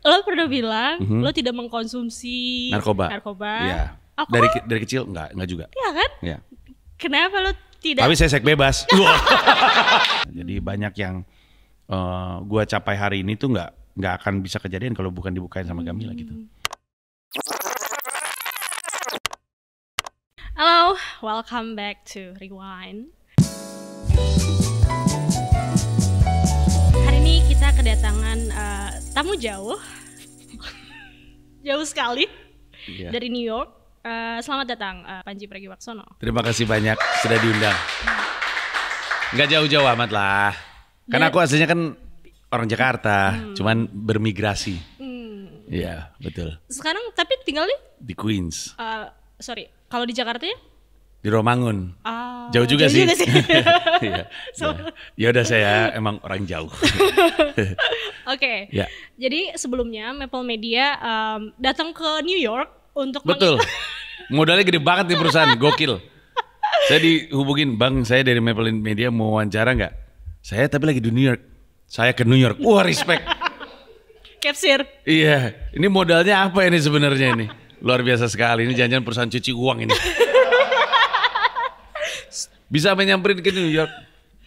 lo pernah bilang mm -hmm. lo tidak mengkonsumsi narkoba. Narkoba. Ya. Aku oh, dari dari kecil enggak enggak juga. Iya kan? Iya. Kenapa lo tidak? Tapi saya sek bebas. Jadi banyak yang uh, gua capai hari ini tuh enggak nggak akan bisa kejadian kalau bukan dibukain sama Gamila gitu. hmm. gitu. Halo, welcome back to Rewind. Hari ini kita kedatangan uh, tamu jauh, jauh sekali iya. dari New York. Uh, selamat datang uh, Panji Pragiwaksono. Terima kasih banyak sudah diundang. Nggak jauh-jauh amat lah. Karena aku aslinya kan orang Jakarta, hmm. cuman bermigrasi. Hmm. Iya, betul. Sekarang tapi tinggal di di Queens. Uh, sorry, kalau di Jakarta ya? Di Romangun. Ah, jauh juga jauh sih. Juga sih. ya, so. ya. udah saya emang orang jauh. Oke. okay. Ya. Jadi sebelumnya Maple Media um, datang ke New York untuk Betul. Modalnya gede banget nih perusahaan, gokil. Saya dihubungin, "Bang, saya dari Maple Media mau wawancara nggak?" Saya tapi lagi di New York. Saya ke New York. Wah, respect. Capsir. Iya, ini modalnya apa ini sebenarnya ini? Luar biasa sekali. Ini janjian perusahaan cuci uang ini. Bisa menyamperin ke New York.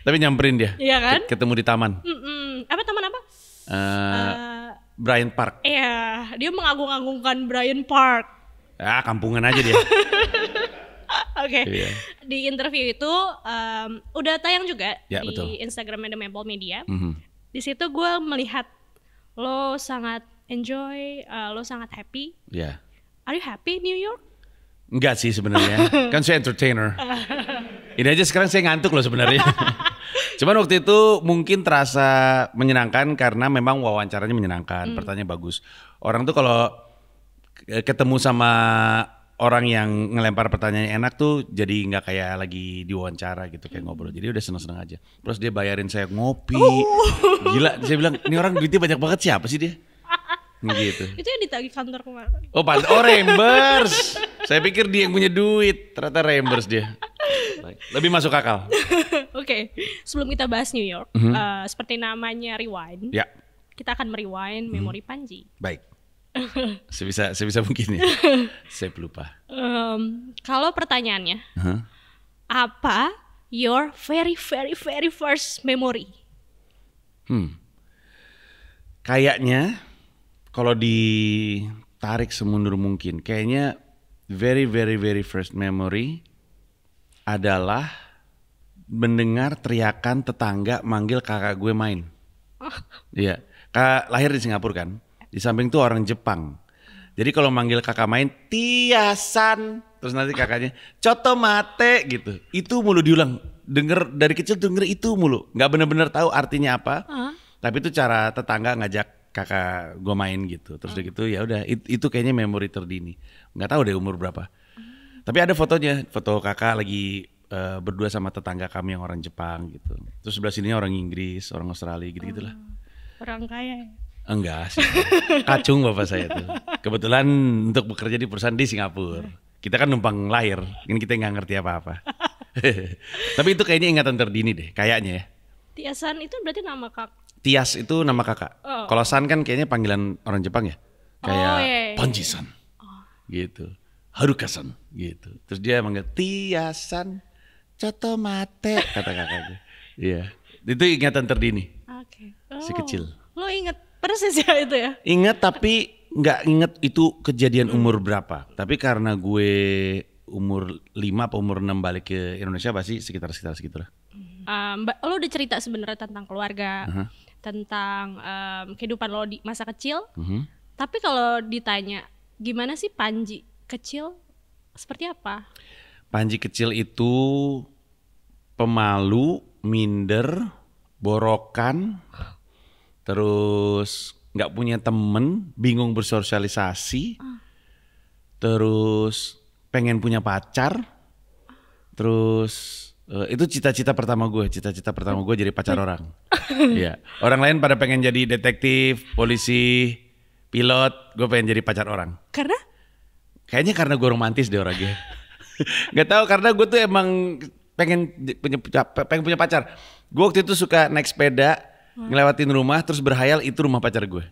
Tapi nyamperin dia. Iya kan? Ketemu di taman. Mm-mm. Apa taman apa? Uh, eh, uh, eh, Brian Park. Iya, dia mengagung-agungkan Brian Park. Ah, kampungan aja dia. Oke. Okay. Iya. Di interview itu um, udah tayang juga ya, di betul. Instagramnya The Maple Media. Mm -hmm. Di situ gue melihat lo sangat enjoy, uh, lo sangat happy. Yeah. Are you happy New York? Enggak sih sebenarnya. kan saya entertainer. Ini aja sekarang saya ngantuk loh sebenarnya. Cuman waktu itu mungkin terasa menyenangkan karena memang wawancaranya menyenangkan, mm. pertanyaan bagus. Orang tuh kalau ketemu sama orang yang ngelempar pertanyaan enak tuh jadi nggak kayak lagi diwawancara gitu kayak ngobrol jadi udah seneng-seneng aja terus dia bayarin saya ngopi uh. gila saya bilang ini orang duitnya banyak banget siapa sih dia gitu. Itu yang ditagih kantor kemarin. Oh, pan oh Rembers. Saya pikir dia yang punya duit, ternyata reimburse dia. Lebih masuk akal. Oke, okay. sebelum kita bahas New York, mm -hmm. uh, seperti namanya rewind. Ya. Kita akan merewind mhm. memori mm -hmm. Panji. Baik. sebisa sebisa mungkin ya. Saya pelupa. Um, kalau pertanyaannya, -huh. apa your very very very first memory? Hmm. Kayaknya kalau ditarik semundur mungkin, kayaknya very very very first memory adalah mendengar teriakan tetangga manggil kakak gue main. Oh. Iya, kak lahir di Singapura kan. Di samping tuh orang Jepang. Jadi kalau manggil kakak main Tiasan, terus nanti kakaknya coto mate gitu. Itu mulu diulang. Denger dari kecil denger itu mulu. Gak bener-bener tahu artinya apa. Uh. Tapi itu cara tetangga ngajak kakak gue main gitu terus udah hmm. gitu ya udah it, itu kayaknya memori terdini nggak tahu deh umur berapa hmm. tapi ada fotonya foto kakak lagi uh, berdua sama tetangga kami yang orang Jepang gitu terus sebelah sininya orang Inggris orang Australia gitu gitulah hmm. orang kaya ya? enggak sih kacung bapak saya tuh kebetulan untuk bekerja di perusahaan di Singapura kita kan numpang lahir ini kan kita nggak ngerti apa-apa tapi itu kayaknya ingatan terdini deh kayaknya ya Tiasan itu berarti nama kak Tias itu nama kakak. Oh. Kalau San kan kayaknya panggilan orang Jepang ya. Kayak oh, yeah. iya. Panji-san. Oh. Gitu. Haruka-san gitu. Terus dia manggil Tiasan Coto Mate kata kakaknya. Iya. Itu ingatan terdini. Oke. Okay. Oh. Si kecil. Oh, lo inget persis ya itu ya? Ingat tapi nggak inget itu kejadian umur berapa. Tapi karena gue umur 5 atau umur 6 balik ke Indonesia pasti sekitar-sekitar segitulah. Um, lo udah cerita sebenarnya tentang keluarga. Uh -huh tentang um, kehidupan lo di masa kecil. Mm -hmm. Tapi kalau ditanya gimana sih Panji kecil seperti apa? Panji kecil itu pemalu, minder, borokan, terus nggak punya temen, bingung bersosialisasi, uh. terus pengen punya pacar, terus Uh, itu cita-cita pertama gue, cita-cita pertama gue jadi pacar hmm. orang. Iya. Orang lain pada pengen jadi detektif, polisi, pilot, gue pengen jadi pacar orang. Karena? Kayaknya karena gue romantis deh orangnya. Gak tau karena gue tuh emang pengen punya, pengen punya pacar. Gue waktu itu suka naik sepeda, hmm. ngelewatin rumah, terus berhayal itu rumah pacar gue.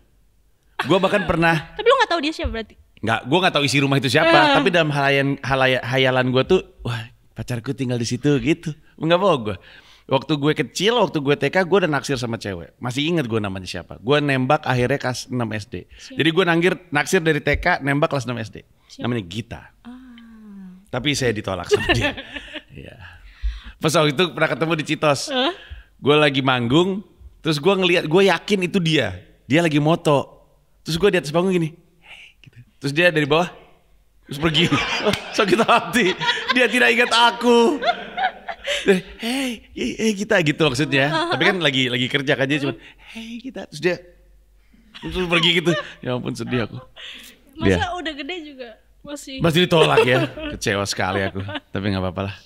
Gue bahkan pernah. Tapi lo gak tahu dia siapa berarti? Nggak, gue gak tau isi rumah itu siapa. Hmm. Tapi dalam halayan, halaya, hayalan gue tuh, wah pacarku tinggal di situ gitu. Enggak bohong gue. Waktu gue kecil, waktu gue TK, gue udah naksir sama cewek. Masih inget gue namanya siapa. Gue nembak akhirnya kelas 6 SD. Siap. Jadi gue nanggir, naksir dari TK, nembak kelas 6 SD. Siap. Namanya Gita. Ah. Tapi saya ditolak sama dia. ya Pas waktu itu pernah ketemu di Citos. Huh? Gue lagi manggung, terus gue ngeliat, gue yakin itu dia. Dia lagi moto. Terus gue di atas panggung gini. Hey, gitu. Terus dia dari bawah, Terus pergi. Sakit hati. Dia tidak ingat aku. Hei, hey, hey eh, kita gitu maksudnya. Tapi kan lagi lagi kerja kan dia cuma hey kita. Terus dia terus pergi gitu. Ya ampun sedih aku. Masa dia. udah gede juga masih. Masih ditolak ya. Kecewa sekali aku. Tapi nggak apa-apa lah.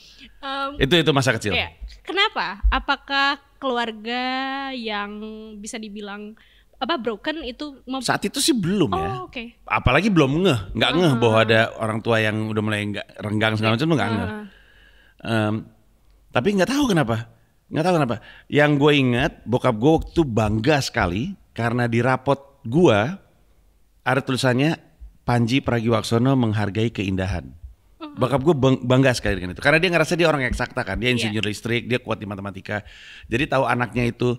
Um, itu itu masa kecil. Iya. Kenapa? Apakah keluarga yang bisa dibilang apa broken itu saat itu sih belum ya. oh, ya okay. apalagi belum ngeh nggak uh-huh. ngeh bahwa ada orang tua yang udah mulai nggak renggang segala macam tuh nggak uh ngeh um, tapi nggak tahu kenapa nggak tahu kenapa yang gue ingat bokap gue waktu bangga sekali karena di rapot gue ada tulisannya Panji Pragiwaksono menghargai keindahan Bakap bokap gue bangga sekali dengan itu karena dia ngerasa dia orang eksakta kan dia iya. insinyur yeah. listrik dia kuat di matematika jadi tahu anaknya itu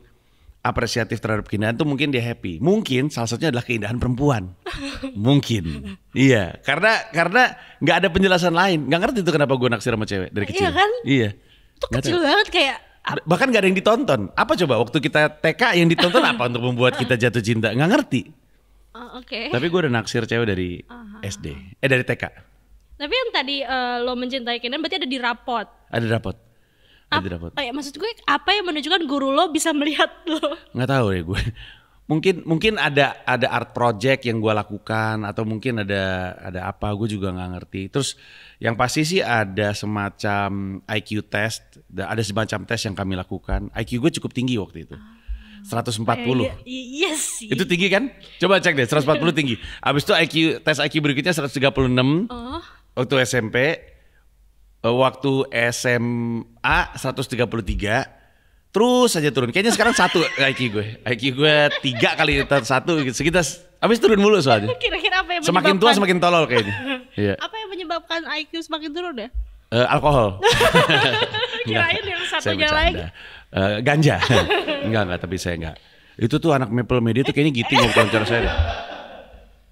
apresiatif terhadap keindahan itu mungkin dia happy. Mungkin salah satunya adalah keindahan perempuan. mungkin. Iya, karena karena nggak ada penjelasan lain. Nggak ngerti itu kenapa gue naksir sama cewek dari iya kecil. Iya kan? Iya. Itu kecil tahu. banget kayak bahkan gak ada yang ditonton. Apa coba waktu kita TK yang ditonton apa untuk membuat kita jatuh cinta? Nggak ngerti. Uh, Oke. Okay. Tapi gue udah naksir cewek dari uh SD. Eh dari TK. Tapi yang tadi uh, lo mencintai keindahan berarti ada di rapot. Ada rapot. Ap, oh ya, maksud gue apa yang menunjukkan guru lo bisa melihat lo? Nggak tahu ya gue. Mungkin mungkin ada ada art project yang gue lakukan atau mungkin ada ada apa gue juga nggak ngerti. Terus yang pasti sih ada semacam IQ test, ada semacam tes yang kami lakukan. IQ gue cukup tinggi waktu itu. Ah. 140. Iya, yes. Iya itu tinggi kan? Coba cek deh, 140 tinggi. Abis itu IQ tes IQ berikutnya 136. Oh. Waktu SMP Eh, waktu SMA 133 terus aja turun. Kayaknya sekarang satu IQ gue. IQ gue tiga kali satu gitu. Sekitar habis turun mulu soalnya. Kira-kira apa yang Semakin tua semakin tolol kayaknya. Iya. Apa yang menyebabkan IQ semakin turun ya? Uh, alkohol. Kirain yang satunya lagi. Uh, ganja. enggak, enggak, tapi saya enggak. Itu tuh anak Maple Media tuh kayaknya gitu bukan saya. Deh.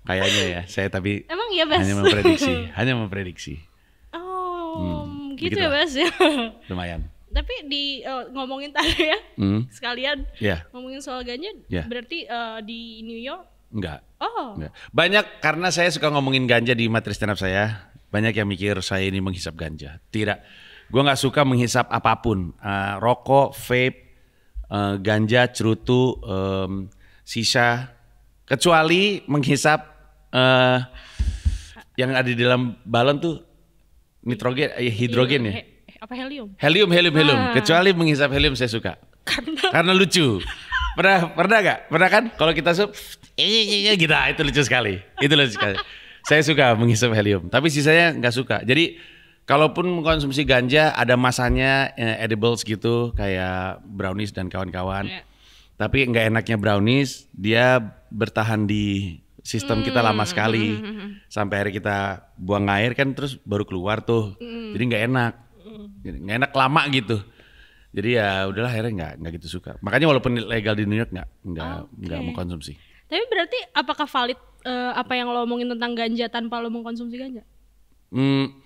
Kayaknya ya, saya tapi Emang iya hanya memprediksi, hanya memprediksi hmm, gitu ya Bas ya. Lumayan. Tapi di uh, ngomongin tadi ya, hmm. sekalian yeah. ngomongin soal ganja, yeah. berarti uh, di New York? Enggak. Oh. Enggak. Banyak karena saya suka ngomongin ganja di materi stand up saya, banyak yang mikir saya ini menghisap ganja. Tidak. Gue nggak suka menghisap apapun, uh, rokok, vape, uh, ganja, cerutu, um, sisa, kecuali menghisap uh, yang ada di dalam balon tuh nitrogen eh, hidrogen ya apa helium helium helium helium ah. kecuali menghisap helium saya suka karena, karena lucu pernah pernah gak pernah kan kalau kita sup kita gitu. ah, itu lucu sekali itu lucu sekali saya suka menghisap helium tapi sisanya nggak suka jadi kalaupun mengkonsumsi ganja ada masanya eh, edibles gitu kayak brownies dan kawan-kawan yeah. tapi nggak enaknya brownies dia bertahan di sistem kita lama hmm. sekali hmm, hmm, sampai hari kita buang air kan terus baru keluar tuh jadi nggak enak nggak enak lama gitu jadi ya udahlah akhirnya nggak nggak gitu suka makanya walaupun legal di New York nggak nggak nggak okay. mau konsumsi tapi berarti apakah valid uh, apa yang lo omongin tentang ganja tanpa lo mengkonsumsi ganja hmm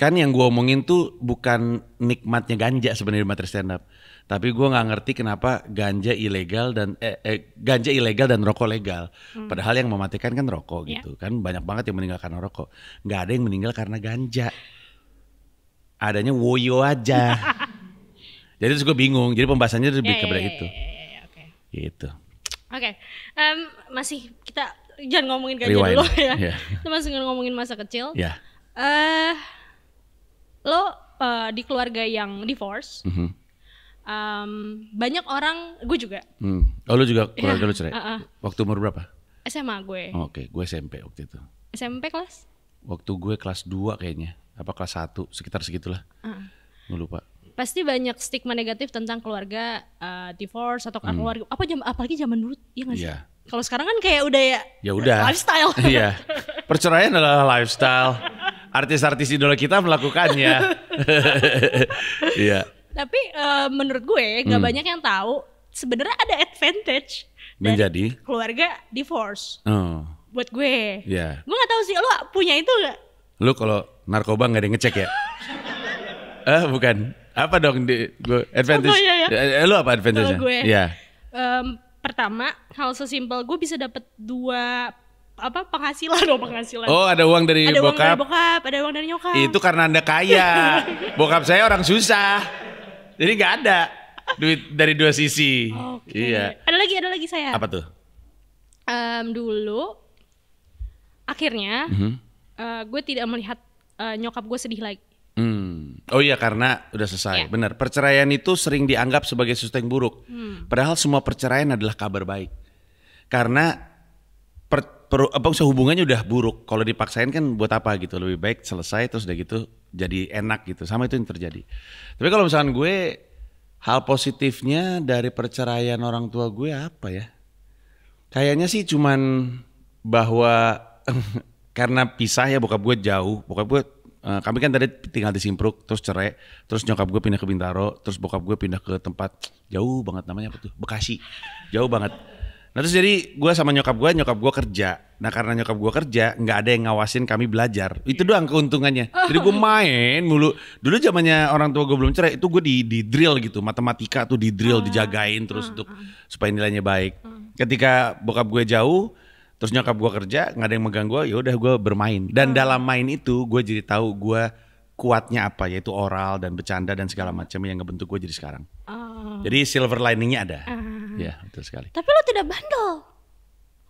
kan yang gue omongin tuh bukan nikmatnya ganja sebenarnya materi stand up tapi gue nggak ngerti kenapa ganja ilegal dan eh, eh, ganja ilegal dan rokok legal hmm. padahal yang mematikan kan rokok yeah. gitu kan banyak banget yang meninggal karena rokok nggak ada yang meninggal karena ganja adanya woyo aja jadi terus gue bingung jadi pembahasannya lebih yeah, kepada yeah, itu yeah, ya, ya, okay. gitu oke okay. um, masih kita jangan ngomongin ganja Rewind. dulu ya yeah. kita masih ngomongin masa kecil yeah. Ya. uh, lo uh, di keluarga yang divorce mm -hmm. um, banyak orang gue juga hmm. oh lo juga keluarga lo cerai uh -uh. waktu umur berapa SMA gue oh, oke okay. gue SMP waktu itu SMP kelas waktu gue kelas 2 kayaknya apa kelas 1 sekitar segitulah uh. -uh. lupa pasti banyak stigma negatif tentang keluarga uh, divorce atau hmm. keluarga apa jam apalagi zaman dulu ya nggak sih yeah. kalau sekarang kan kayak udah ya ya udah lifestyle iya perceraian adalah lifestyle artis-artis idola kita melakukannya. Iya. Tapi uh, menurut gue nggak hmm. banyak yang tahu sebenarnya ada advantage menjadi keluarga divorce. Oh. Buat gue. Iya. Yeah. Gue nggak tahu sih lo punya itu gak? Lo kalau narkoba nggak ada yang ngecek ya? Eh uh, bukan. Apa dong di gue advantage? Oh, iya, iya. lo apa advantage-nya? Iya. Um, pertama hal sesimpel gue bisa dapat dua apa penghasilan dong oh, penghasilan. Oh ada uang dari ada bokap. Ada uang dari bokap, ada uang dari nyokap. Itu karena anda kaya. bokap saya orang susah, jadi nggak ada duit dari dua sisi. Okay. Iya. Ada lagi, ada lagi saya. Apa tuh? Um, dulu akhirnya mm -hmm. uh, gue tidak melihat uh, nyokap gue sedih lagi. Hmm. Oh iya karena udah selesai. Ya. Benar. Perceraian itu sering dianggap sebagai sesuatu yang buruk. Hmm. Padahal semua perceraian adalah kabar baik. Karena per per, apa hubungannya udah buruk. Kalau dipaksain kan buat apa gitu? Lebih baik selesai terus udah gitu jadi enak gitu. Sama itu yang terjadi. Tapi kalau misalkan gue hal positifnya dari perceraian orang tua gue apa ya? Kayaknya sih cuman bahwa karena pisah ya bokap gue jauh, bokap gue eh, kami kan tadi tinggal di Simpruk, terus cerai, terus nyokap gue pindah ke Bintaro, terus bokap gue pindah ke tempat jauh banget namanya apa tuh? Bekasi. Jauh banget. Nah terus jadi gue sama nyokap gue, nyokap gue kerja. Nah karena nyokap gue kerja, nggak ada yang ngawasin kami belajar. Itu doang keuntungannya. Jadi gue main mulu. Dulu zamannya orang tua gue belum cerai, itu gue di, di drill gitu. Matematika tuh di drill, ah, dijagain terus ah, untuk ah. supaya nilainya baik. Ketika bokap gue jauh, terus nyokap gue kerja, nggak ada yang megang gue, ya udah gue bermain. Dan dalam main itu gue jadi tahu gue kuatnya apa, yaitu oral dan bercanda dan segala macam yang ngebentuk gue jadi sekarang. Jadi silver liningnya ada. Iya, iya, betul sekali. Tapi lo tidak bandel.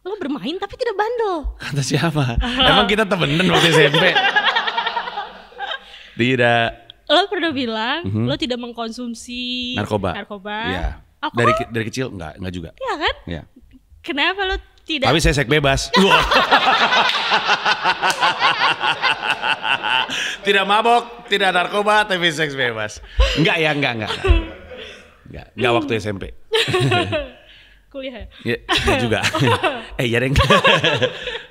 Lo bermain tapi tidak bandel. Kata siapa? Emang kita temenan waktu SMP? tidak. Lo pernah bilang mm -hmm. lo tidak mengkonsumsi narkoba. Narkoba. Iya. Aku dari ke dari kecil enggak, enggak juga. Iya kan? Iya. Kenapa lo tidak? Tapi saya seks bebas. tidak mabok, tidak narkoba, tapi seks bebas. Enggak ya, enggak, enggak. enggak. Enggak, enggak waktu SMP. Kuliah. Ya, ya juga. Oh. eh, ya deng.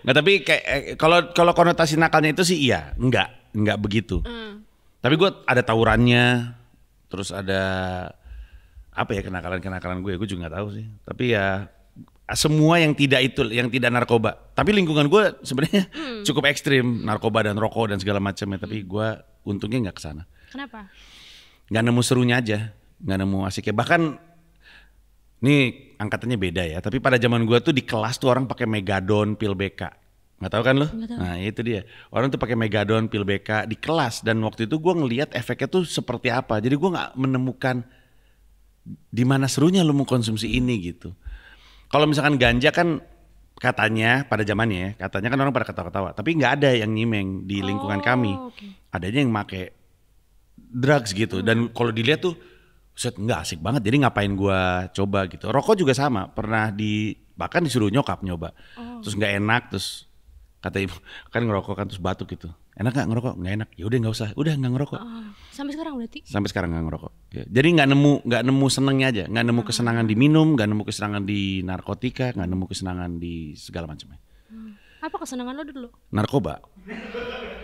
Enggak, tapi kayak eh, kalau kalau konotasi nakalnya itu sih iya, enggak, enggak begitu. Mm. Tapi gue ada tawurannya, terus ada apa ya kenakalan-kenakalan gue, gue juga nggak tahu sih. Tapi ya semua yang tidak itu yang tidak narkoba tapi lingkungan gue sebenarnya hmm. cukup ekstrim narkoba dan rokok dan segala macamnya tapi hmm. gue untungnya nggak kesana kenapa nggak nemu serunya aja nggak nemu asiknya bahkan ini angkatannya beda ya tapi pada zaman gua tuh di kelas tuh orang pakai Megadon pil BK nggak tahu kan lo nah itu dia orang tuh pakai Megadon pil BK di kelas dan waktu itu gua ngelihat efeknya tuh seperti apa jadi gua nggak menemukan di mana serunya lo mengkonsumsi ini gitu kalau misalkan ganja kan katanya pada zamannya ya, katanya kan orang pada ketawa-ketawa, tapi nggak ada yang nyimeng di lingkungan oh, kami. Okay. Adanya yang make drugs gitu. Dan hmm. kalau dilihat tuh set nggak asik banget jadi ngapain gua coba gitu rokok juga sama pernah di bahkan disuruh nyokap nyoba oh. terus nggak enak terus kata ibu kan ngerokok kan terus batuk gitu enak nggak ngerokok nggak enak ya udah nggak usah udah nggak ngerokok oh. sampai sekarang berarti sampai sekarang nggak ngerokok ya. jadi nggak nemu nggak nemu senengnya aja nggak nemu ah. kesenangan di minum nggak nemu kesenangan di narkotika nggak nemu kesenangan di segala macamnya hmm. apa kesenangan lo dulu narkoba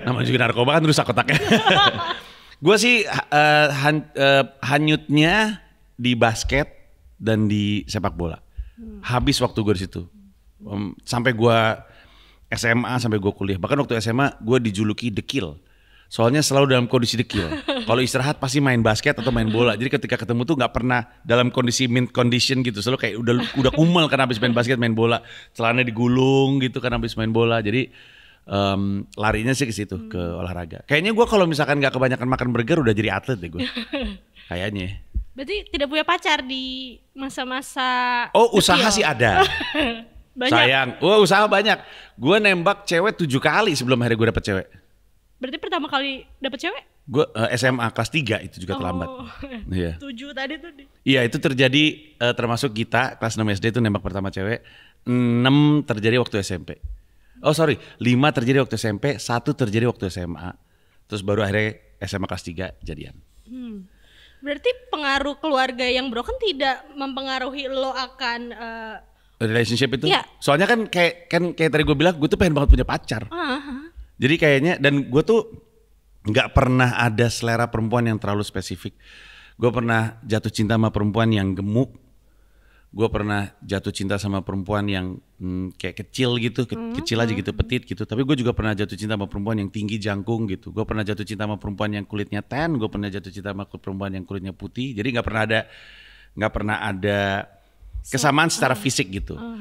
namanya juga narkoba kan rusak kotaknya Gue sih uh, han, uh, hanyutnya di basket dan di sepak bola. Hmm. Habis waktu gue di situ. Um, sampai gue SMA sampai gue kuliah. Bahkan waktu SMA gue dijuluki the kill, Soalnya selalu dalam kondisi dekil. Kalau istirahat pasti main basket atau main bola. Jadi ketika ketemu tuh nggak pernah dalam kondisi mint condition gitu. Selalu kayak udah udah kumel karena habis main basket, main bola. Celananya digulung gitu karena habis main bola. Jadi um, larinya sih ke situ hmm. ke olahraga. Kayaknya gue kalau misalkan nggak kebanyakan makan burger udah jadi atlet deh gue. Kayaknya. Berarti tidak punya pacar di masa-masa. Oh kecil. usaha sih ada. banyak. Sayang, wah oh, usaha banyak. Gue nembak cewek tujuh kali sebelum hari gue dapet cewek. Berarti pertama kali dapet cewek? Gue uh, SMA kelas 3 itu juga oh, terlambat. Iya. Tujuh tadi tuh. Iya itu terjadi uh, termasuk kita kelas 6 SD itu nembak pertama cewek. 6 terjadi waktu SMP. Oh sorry, lima terjadi waktu SMP, satu terjadi waktu SMA, terus baru akhirnya SMA kelas tiga jadian. Hmm. Berarti pengaruh keluarga yang broken tidak mempengaruhi lo akan uh, relationship itu? Iya. Soalnya kan kayak kan kayak tadi gue bilang, gue tuh pengen banget punya pacar. Uh -huh. Jadi kayaknya dan gue tuh nggak pernah ada selera perempuan yang terlalu spesifik. Gue pernah jatuh cinta sama perempuan yang gemuk, gue pernah jatuh cinta sama perempuan yang hmm, kayak kecil gitu, ke hmm. kecil aja gitu, hmm. petit gitu. Tapi gue juga pernah jatuh cinta sama perempuan yang tinggi jangkung gitu. Gue pernah jatuh cinta sama perempuan yang kulitnya tan, gue pernah jatuh cinta sama perempuan yang kulitnya putih. Jadi nggak pernah ada nggak pernah ada kesamaan secara ah. fisik gitu. Ah.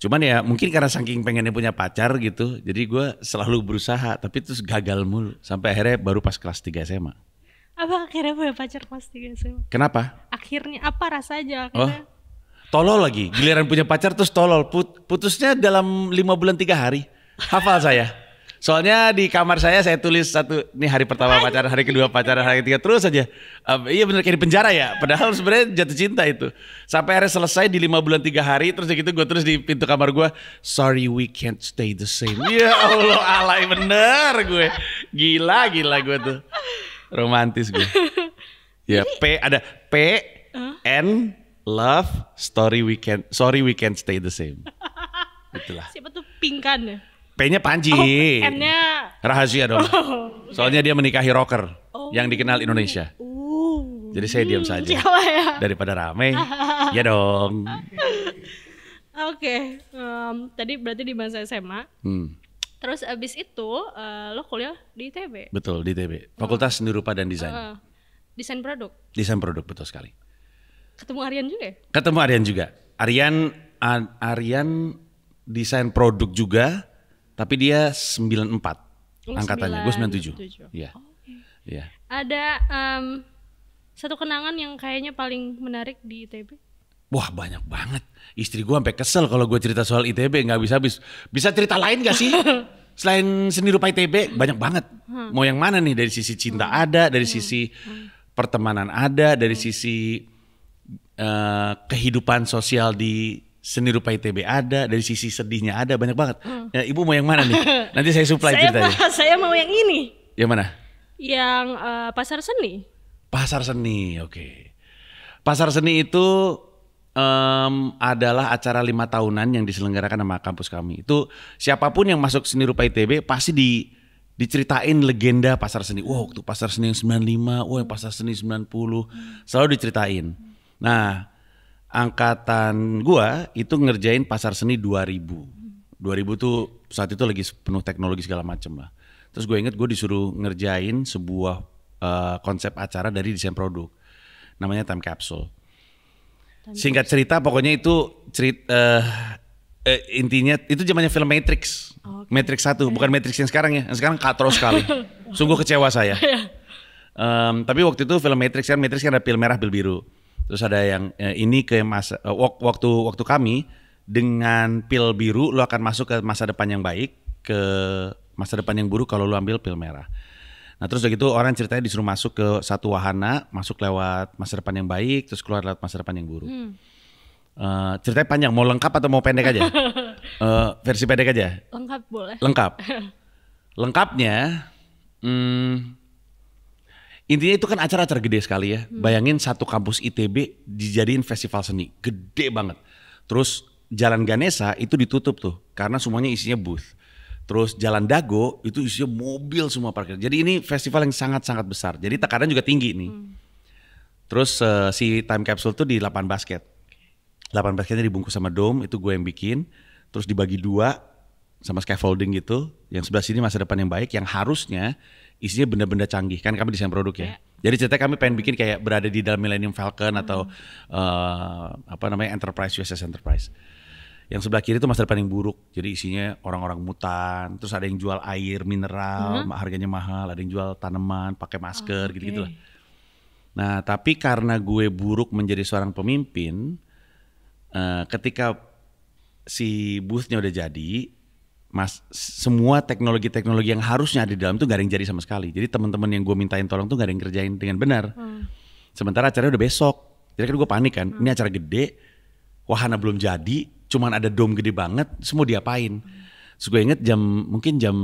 Cuman ya mungkin karena saking pengennya punya pacar gitu, jadi gue selalu berusaha tapi terus gagal mulu sampai akhirnya baru pas kelas 3 SMA. Apa akhirnya punya pacar kelas 3 SMA? Kenapa? Akhirnya apa rasanya oh, akhirnya? Oh Tolol lagi, giliran punya pacar terus tolol. Put, putusnya dalam lima bulan tiga hari. Hafal saya. Soalnya di kamar saya saya tulis satu ini hari pertama pacaran, hari kedua pacaran, hari ketiga terus aja. um, iya bener kayak di penjara ya. Padahal sebenarnya jatuh cinta itu. Sampai akhirnya selesai di lima bulan tiga hari terus gitu gue terus di pintu kamar gue, sorry we can't stay the same. ya Allah alay bener gue. Gila gila gue tuh. Romantis gue. Ya P ada P N Love Story we can Sorry we can stay the same. Itulah. Siapa tuh Pingkan ya? P-nya Panji. Oh, N-nya. Rahasia dong. Oh, Soalnya dia menikahi rocker oh. yang dikenal Indonesia. Oh. Jadi saya diam saja. Siapa ya? Daripada rame. ya dong. Oke. Okay. Um, tadi berarti di masa SMA. Hmm. Terus abis itu uh, lo kuliah di ITB. Betul, di ITB. Oh. Fakultas Seni Rupa dan Desain. Uh, desain produk. Desain produk betul sekali. Ketemu Aryan juga? ya? Ketemu Aryan juga. Aryan Aryan desain produk juga, tapi dia 94 oh, angkatannya. Gue 97. Iya. Oh, okay. Iya. Ada um, satu kenangan yang kayaknya paling menarik di ITB? Wah banyak banget. Istri gue sampai kesel kalau gue cerita soal ITB nggak bisa habis. Bisa cerita lain gak sih? Selain seni rupa ITB banyak banget. Hmm. Mau yang mana nih? Dari sisi cinta hmm. ada, dari hmm. sisi hmm. pertemanan ada, dari sisi Eh, kehidupan sosial di seni rupa ITB ada, dari sisi sedihnya ada, banyak banget. Hmm. Ya, ibu mau yang mana nih? Nanti saya supply saya ceritanya. Ma, saya mau yang ini. Yang mana? Yang uh, pasar seni. Pasar seni, oke. Okay. Pasar seni itu um, adalah acara lima tahunan yang diselenggarakan sama kampus kami. Itu siapapun yang masuk seni rupa ITB pasti di diceritain legenda pasar seni. Wow, waktu pasar seni yang 95, wow yang pasar seni 90, selalu diceritain. Nah, angkatan gua itu ngerjain pasar seni 2000. 2000 tuh saat itu lagi penuh teknologi segala macem lah. Terus gue inget gue disuruh ngerjain sebuah uh, konsep acara dari desain produk. Namanya time capsule. Singkat cerita pokoknya itu cerita uh, eh, uh, eh, intinya itu zamannya film Matrix. Oh, okay. Matrix satu eh. bukan Matrix yang sekarang ya. Yang sekarang katro sekali. Sungguh kecewa saya. Um, tapi waktu itu film Matrix kan Matrix kan ada pil merah, pil biru. Terus ada yang eh, ini ke masa eh, waktu waktu kami dengan pil biru lo akan masuk ke masa depan yang baik, ke masa depan yang buruk kalau lo ambil pil merah. Nah terus udah gitu orang ceritanya disuruh masuk ke satu wahana, masuk lewat masa depan yang baik, terus keluar lewat masa depan yang buruk. Hmm. Uh, ceritanya panjang, mau lengkap atau mau pendek aja? uh, versi pendek aja. Lengkap boleh. Lengkap. Lengkapnya, hmm, Intinya itu kan acara-acara gede sekali ya. Hmm. Bayangin satu kampus ITB dijadiin festival seni, gede banget. Terus Jalan Ganesa itu ditutup tuh karena semuanya isinya booth. Terus Jalan Dago itu isinya mobil semua parkir. Jadi ini festival yang sangat-sangat besar. Jadi hmm. tekanan juga tinggi nih. Hmm. Terus uh, si time capsule tuh di 8 basket. 8 basketnya dibungkus sama dome, itu gue yang bikin. Terus dibagi dua sama scaffolding gitu. Yang sebelah sini masa depan yang baik yang harusnya isinya benda-benda canggih kan kami desain produk ya. Yeah. Jadi cerita kami pengen bikin kayak berada di dalam Millennium Falcon hmm. atau uh, apa namanya Enterprise USS Enterprise. Yang sebelah kiri itu master depan buruk. Jadi isinya orang-orang mutan, terus ada yang jual air mineral, hmm. harganya mahal, ada yang jual tanaman, pakai masker oh, okay. gitu-gitulah. Nah, tapi karena gue buruk menjadi seorang pemimpin, uh, ketika si boothnya udah jadi, mas semua teknologi-teknologi yang harusnya ada di dalam tuh gak ada yang jadi sama sekali. Jadi teman-teman yang gue mintain tolong tuh gak ada yang kerjain dengan benar. Hmm. Sementara acaranya udah besok. Jadi kan gue panik kan, hmm. ini acara gede, wahana belum jadi, cuman ada dom gede banget, semua diapain. Hmm. Terus gue inget jam, mungkin jam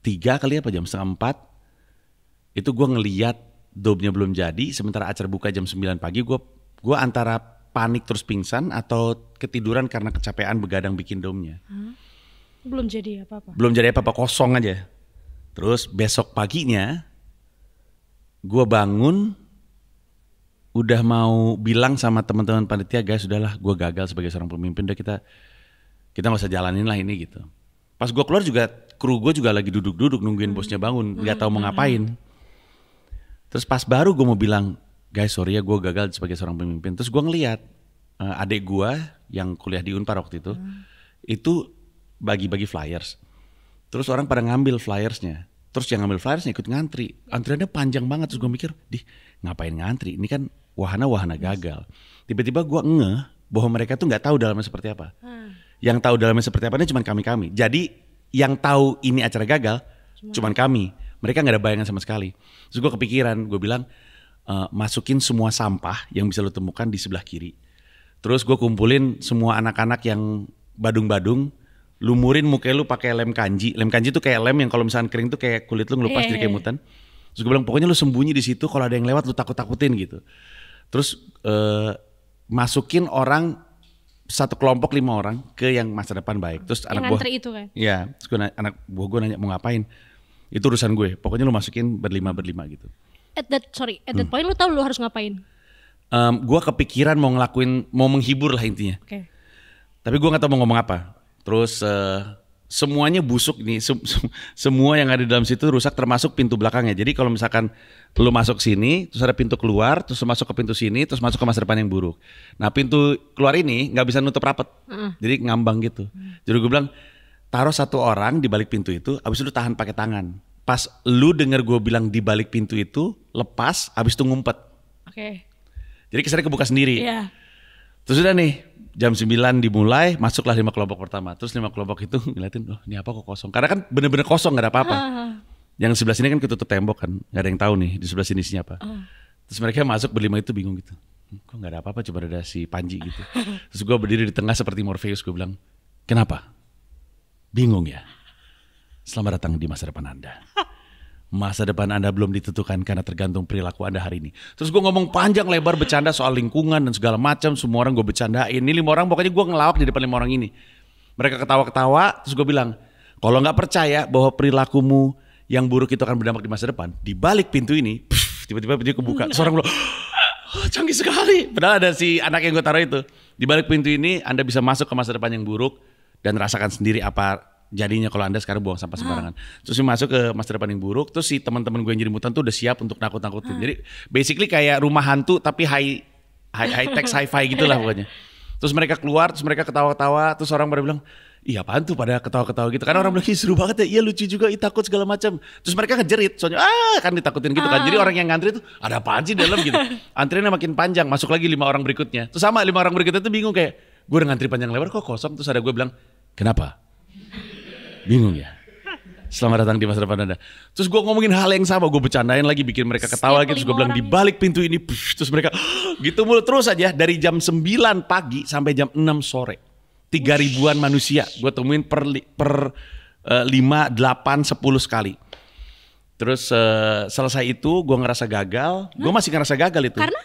tiga kali apa jam setengah empat, itu gue ngeliat domnya belum jadi, sementara acara buka jam 9 pagi, gue gue antara panik terus pingsan atau ketiduran karena kecapean begadang bikin domnya. Hmm. Belum jadi apa-apa. Belum jadi apa-apa, kosong aja. Terus besok paginya gue bangun udah mau bilang sama teman-teman panitia guys sudahlah gue gagal sebagai seorang pemimpin udah kita kita nggak usah jalanin lah ini gitu. Pas gue keluar juga kru gue juga lagi duduk-duduk nungguin hmm. bosnya bangun nggak hmm. tahu mau hmm. ngapain. Terus pas baru gue mau bilang guys sorry ya gue gagal sebagai seorang pemimpin. Terus gue ngeliat uh, adik gue yang kuliah di Unpar waktu itu hmm. itu bagi-bagi flyers. Terus orang pada ngambil flyersnya. Terus yang ngambil flyersnya ikut ngantri. Antriannya panjang banget. Terus gue mikir, dih ngapain ngantri? Ini kan wahana-wahana gagal. Tiba-tiba gue ngeh bahwa mereka tuh nggak tahu dalamnya seperti apa. Hmm. Yang tahu dalamnya seperti apa ini cuma kami-kami. Jadi yang tahu ini acara gagal cuma kami. Mereka nggak ada bayangan sama sekali. Terus gue kepikiran, gue bilang e, masukin semua sampah yang bisa lo temukan di sebelah kiri. Terus gue kumpulin semua anak-anak yang badung-badung lumurin muka lu pakai lem kanji. Lem kanji tuh kayak lem yang kalau misalkan kering tuh kayak kulit lu ngelupas yeah. jadi iya, kayak iya. mutan. Terus gue bilang pokoknya lu sembunyi di situ kalau ada yang lewat lu takut-takutin gitu. Terus uh, masukin orang satu kelompok lima orang ke yang masa depan baik. Terus yang anak buah itu kan. Iya, terus anak buah gue nanya mau ngapain. Itu urusan gue. Pokoknya lu masukin berlima berlima gitu. At that sorry, at that hmm. point lu tahu lu harus ngapain? Um, gue kepikiran mau ngelakuin, mau menghibur lah intinya. Oke. Okay. Tapi gue gak tau mau ngomong apa Terus uh, semuanya busuk nih, sem sem semua yang ada di dalam situ rusak termasuk pintu belakangnya. Jadi kalau misalkan lu masuk sini, terus ada pintu keluar, terus masuk ke pintu sini, terus masuk ke masa depan yang buruk. Nah pintu keluar ini nggak bisa nutup rapet, mm. jadi ngambang gitu. Mm. Jadi gue bilang taruh satu orang di balik pintu itu, abis itu tahan pakai tangan. Pas lu denger gue bilang di balik pintu itu, lepas, abis itu ngumpet. Oke. Okay. Jadi kesannya kebuka sendiri. Iya. Yeah. Terus udah nih, jam 9 dimulai, masuklah lima kelompok pertama. Terus lima kelompok itu ngeliatin, loh ini apa kok kosong? Karena kan bener-bener kosong, gak ada apa-apa. Ah, ah, ah. Yang sebelah sini kan ketutup tembok kan, nggak ada yang tahu nih di sebelah sini isinya apa. Terus mereka masuk berlima itu bingung gitu. Hmm, kok nggak ada apa-apa, coba ada si Panji gitu. Terus gue berdiri di tengah seperti Morpheus, gue bilang, kenapa? Bingung ya? Selamat datang di masa depan Anda. masa depan Anda belum ditentukan karena tergantung perilaku Anda hari ini. Terus gue ngomong panjang lebar bercanda soal lingkungan dan segala macam, semua orang gue bercanda Ini lima orang pokoknya gue ngelawak di depan lima orang ini. Mereka ketawa-ketawa, terus gue bilang, kalau nggak percaya bahwa perilakumu yang buruk itu akan berdampak di masa depan, di balik pintu ini, tiba-tiba pintu kebuka. Seorang bilang, oh, canggih sekali. Padahal ada si anak yang gue taruh itu. Di balik pintu ini, Anda bisa masuk ke masa depan yang buruk dan rasakan sendiri apa jadinya kalau anda sekarang buang sampah ah. sembarangan. hmm. Terus masuk ke masa depan yang buruk, terus si teman-teman gue yang jadi mutan tuh udah siap untuk nakut-nakutin. Ah. Jadi basically kayak rumah hantu tapi high high, high tech sci-fi gitulah pokoknya. Terus mereka keluar, terus mereka ketawa-ketawa, terus orang pada bilang, iya apaan tuh pada ketawa-ketawa gitu. Karena hmm. orang bilang, iya seru banget ya, iya lucu juga, iya takut segala macam. Terus mereka ngejerit, soalnya ah kan ditakutin gitu kan. Jadi ah. orang yang ngantri tuh, ada apaan sih dalam gitu. Antriannya makin panjang, masuk lagi lima orang berikutnya. Terus sama lima orang berikutnya tuh bingung kayak, gue udah ngantri panjang lebar kok kosong. Terus ada gue bilang, kenapa? Bingung ya? Selamat datang di masa depan Anda. Terus gue ngomongin hal yang sama, gue bercandain lagi bikin mereka ketawa gitu. Terus gue bilang di balik pintu ini, push, terus mereka gitu mulu terus aja dari jam 9 pagi sampai jam 6 sore. Tiga ribuan manusia gue temuin per per eh, lima, delapan, sepuluh sekali. Terus uh, selesai itu gue ngerasa gagal. Gue masih ngerasa gagal itu. Karena?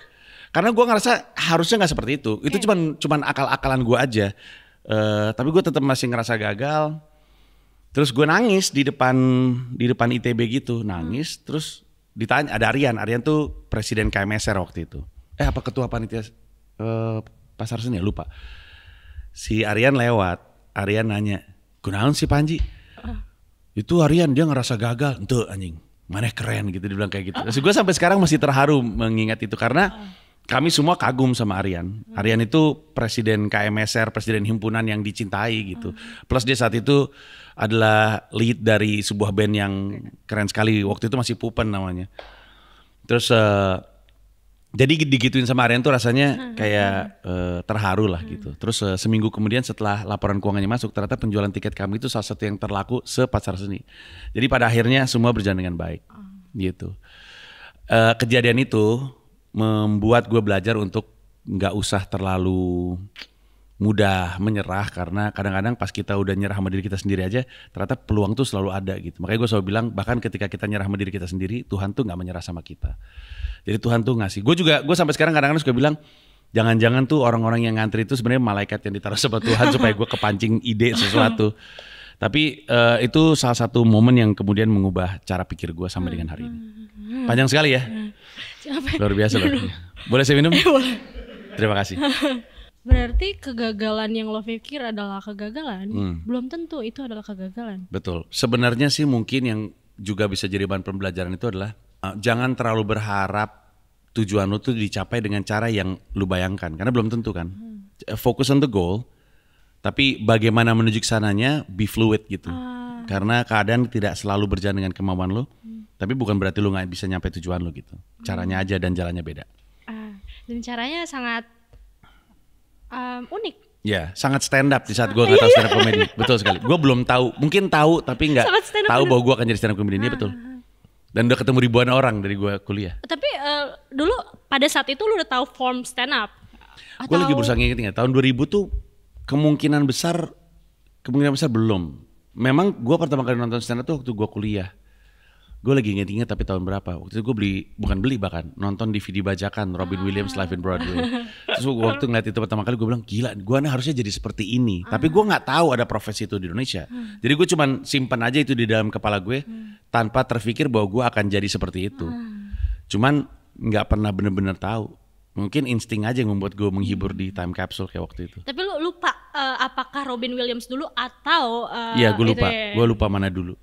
Karena gue ngerasa harusnya nggak seperti itu. Itu eh. cuman cuman akal-akalan gue aja. Uh, tapi gue tetap masih ngerasa gagal. Terus gue nangis di depan di depan ITB gitu, hmm. nangis. Hmm. Terus ditanya ada Aryan, Aryan tuh presiden KMSR waktu itu. Eh apa ketua panitia eh, pasar seni ya? lupa. Si Aryan lewat, Aryan nanya, kenalan si Panji?" Uh. Itu Aryan dia ngerasa gagal, entuh anjing. Mana keren gitu dibilang kayak gitu. Ah. Terus gue sampai sekarang masih terharu mengingat itu karena ah. kami semua kagum sama Aryan. Arian hmm. Aryan itu presiden KMSR, presiden himpunan yang dicintai gitu. Hmm. Plus dia saat itu adalah lead dari sebuah band yang keren sekali waktu itu masih Pupen namanya terus uh, jadi digituin sama Aryan tuh rasanya kayak uh, terharu lah hmm. gitu. Terus uh, seminggu kemudian setelah laporan keuangannya masuk, ternyata penjualan tiket kami itu salah satu yang terlaku se pasar seni. Jadi pada akhirnya semua berjalan dengan baik, oh. gitu. Uh, kejadian itu membuat gue belajar untuk nggak usah terlalu mudah menyerah karena kadang-kadang pas kita udah nyerah sama diri kita sendiri aja ternyata peluang tuh selalu ada gitu makanya gue selalu bilang bahkan ketika kita nyerah sama diri kita sendiri Tuhan tuh nggak menyerah sama kita jadi Tuhan tuh ngasih gue juga gue sampai sekarang kadang-kadang suka bilang jangan-jangan tuh orang-orang yang ngantri itu sebenarnya malaikat yang ditaruh sama Tuhan supaya gue kepancing ide sesuatu tapi uh, itu salah satu momen yang kemudian mengubah cara pikir gue sampai dengan hari ini panjang sekali ya hmm. Hmm. Hmm. luar biasa loh boleh saya minum eh, terima kasih Berarti kegagalan yang lo pikir adalah kegagalan, hmm. belum tentu itu adalah kegagalan. Betul. Sebenarnya sih mungkin yang juga bisa jadi bahan pembelajaran itu adalah uh, jangan terlalu berharap tujuan lo tuh dicapai dengan cara yang lo bayangkan, karena belum tentu kan. Hmm. Eh, Fokus on the goal, tapi bagaimana menuju ke sananya be fluid gitu. Ah. Karena keadaan tidak selalu berjalan dengan kemauan lo, hmm. tapi bukan berarti lo nggak bisa nyampe tujuan lo gitu. Caranya hmm. aja dan jalannya beda. Ah. Dan caranya sangat um, unik. Ya, sangat stand up di saat gue ah, nggak tahu iya, stand up comedy. Iya. betul sekali. Gue belum tahu, mungkin tahu tapi nggak tahu bahwa gue akan jadi stand up comedy ini ah. betul. Dan udah ketemu ribuan orang dari gue kuliah. Tapi uh, dulu pada saat itu lu udah tahu form stand up. Atau... Gue lagi berusaha ngingetin ya, tahun 2000 tuh kemungkinan besar kemungkinan besar belum. Memang gue pertama kali nonton stand up tuh waktu gue kuliah gue lagi inget-inget tapi tahun berapa waktu itu gue beli bukan beli bahkan nonton DVD bajakan Robin Williams Live in Broadway terus gue waktu ngeliat itu pertama kali gue bilang gila gue nih harusnya jadi seperti ini ah. tapi gue nggak tahu ada profesi itu di Indonesia hmm. jadi gue cuman simpan aja itu di dalam kepala gue hmm. tanpa terpikir bahwa gue akan jadi seperti itu ah. cuman nggak pernah bener-bener tahu mungkin insting aja yang membuat gue menghibur di time capsule kayak waktu itu. Tapi lu lupa uh, apakah Robin Williams dulu atau? Eh, iya, uh, gue lupa. Ya. Gue lupa mana dulu.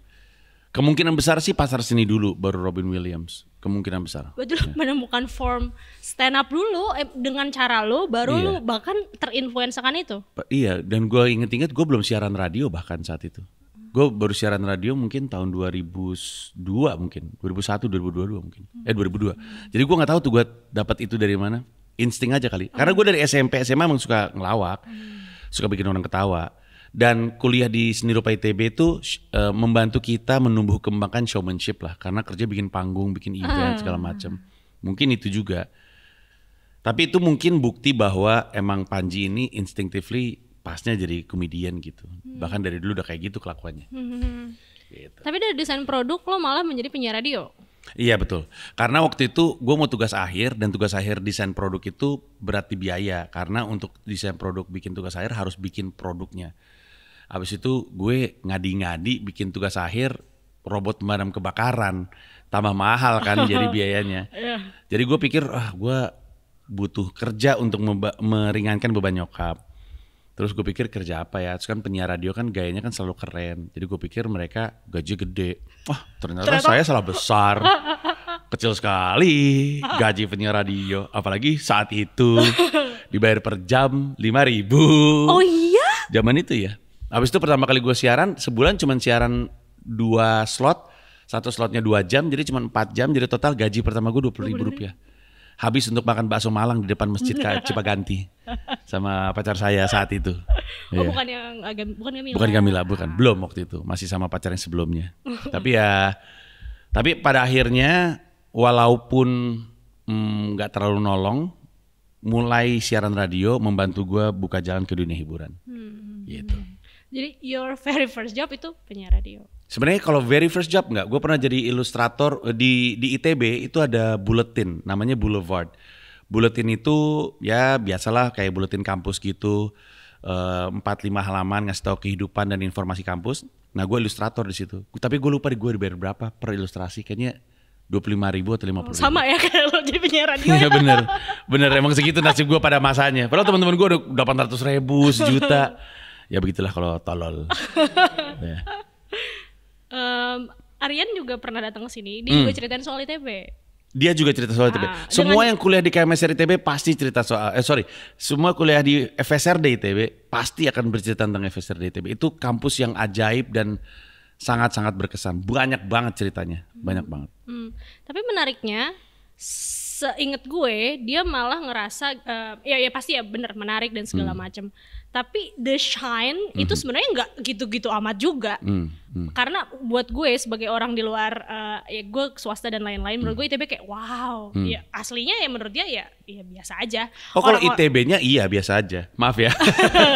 Kemungkinan besar sih pasar sini dulu baru Robin Williams. Kemungkinan besar. Betul yeah. menemukan form stand up dulu eh, dengan cara lo baru yeah. lo bahkan terinfluensakan itu. itu. Iya dan gue inget-inget gue belum siaran radio bahkan saat itu. Gue baru siaran radio mungkin tahun 2002 mungkin, 2001, 2002 mungkin, eh 2002. Jadi gue nggak tahu tuh gue dapat itu dari mana, insting aja kali. Karena hmm. gue dari SMP SMA emang suka ngelawak, suka bikin orang ketawa dan kuliah di seni rupa ITB itu uh, membantu kita menumbuh kembangkan showmanship lah karena kerja bikin panggung bikin event hmm. segala macam mungkin itu juga tapi itu mungkin bukti bahwa emang Panji ini instinctively pasnya jadi komedian gitu hmm. bahkan dari dulu udah kayak gitu kelakuannya hmm, hmm, hmm. gitu. tapi dari desain produk lo malah menjadi penyiar radio Iya betul, karena waktu itu gue mau tugas akhir dan tugas akhir desain produk itu berarti biaya karena untuk desain produk bikin tugas akhir harus bikin produknya Abis itu gue ngadi-ngadi bikin tugas akhir robot pemadam kebakaran. Tambah mahal kan jadi biayanya. Iya. Jadi gue pikir ah gue butuh kerja untuk meringankan beban nyokap. Terus gue pikir kerja apa ya? Terus kan penyiar radio kan gayanya kan selalu keren. Jadi gue pikir mereka gaji gede. Wah ternyata, ternyata saya salah besar. Kecil sekali gaji penyiar radio. Apalagi saat itu dibayar per jam lima ribu. Oh iya? Zaman itu ya. Habis itu pertama kali gue siaran sebulan cuma siaran dua slot, satu slotnya dua jam, jadi cuma empat jam, jadi total gaji pertama gue dua puluh ribu rupiah. Habis untuk makan bakso Malang di depan masjid Cipaganti sama pacar saya saat itu. Oh yeah. bukan yang agam, bukan Gamila. Bukan Gamila, bukan. Belum waktu itu, masih sama pacar yang sebelumnya. tapi ya, tapi pada akhirnya walaupun mm, nggak terlalu nolong, mulai siaran radio membantu gue buka jalan ke dunia hiburan. Hmm. Gitu. Jadi your very first job itu penyiar radio. Sebenarnya kalau very first job nggak, gue pernah jadi ilustrator eh, di di ITB itu ada bulletin, namanya Boulevard. Bulletin itu ya biasalah kayak bulletin kampus gitu, eh, empat lima halaman ngasih tahu kehidupan dan informasi kampus. Nah gue ilustrator di situ, tapi gue lupa di gue dibayar berapa per ilustrasi, kayaknya dua puluh lima ribu atau lima puluh ribu. Oh, sama ya kayak lo jadi penyiar radio. Iya ya. bener, bener emang segitu nasib gue pada masanya. Padahal teman-teman gue udah delapan ratus ribu, sejuta. ya begitulah kalau tolol. ya. um, Aryan juga pernah datang ke sini. Dia hmm. juga ceritain soal ITB. Dia juga cerita soal ah, ITB. Semua yang kuliah di KMSR ITB pasti cerita soal eh sorry, semua kuliah di FSRD ITB pasti akan bercerita tentang FSRD ITB. Itu kampus yang ajaib dan sangat-sangat berkesan. Banyak banget ceritanya, banyak banget. Hmm. Tapi menariknya seingat gue dia malah ngerasa uh, ya ya pasti ya bener menarik dan segala hmm. macam tapi the shine mm -hmm. itu mhm. sebenarnya nggak gitu-gitu amat juga mm -hmm. karena buat gue sebagai orang di luar uh, ya gue swasta dan lain-lain menurut hmm. gue ITB kayak wow mm. ya aslinya ya menurut dia ya ya biasa aja oh kalau ITB-nya iya biasa aja maaf ya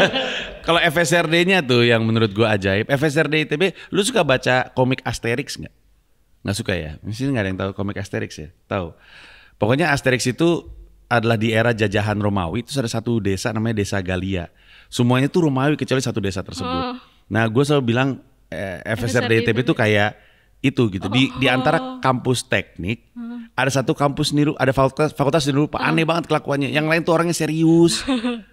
kalau FSRD-nya tuh yang menurut gue ajaib FSRD ITB lu suka baca komik Asterix nggak nggak suka ya mungkin nggak ada yang tahu komik Asterix ya tahu pokoknya Asterix itu adalah di era jajahan Romawi itu ada satu desa namanya desa Galia semuanya tuh Romawi kecuali satu desa tersebut. Oh. Nah, gue selalu bilang eh, FSR DTP itu kayak itu gitu. Di oh. di antara kampus teknik hmm. ada satu kampus niru ada fakultas fakultas niru hmm. aneh banget kelakuannya. Yang lain tuh orangnya serius.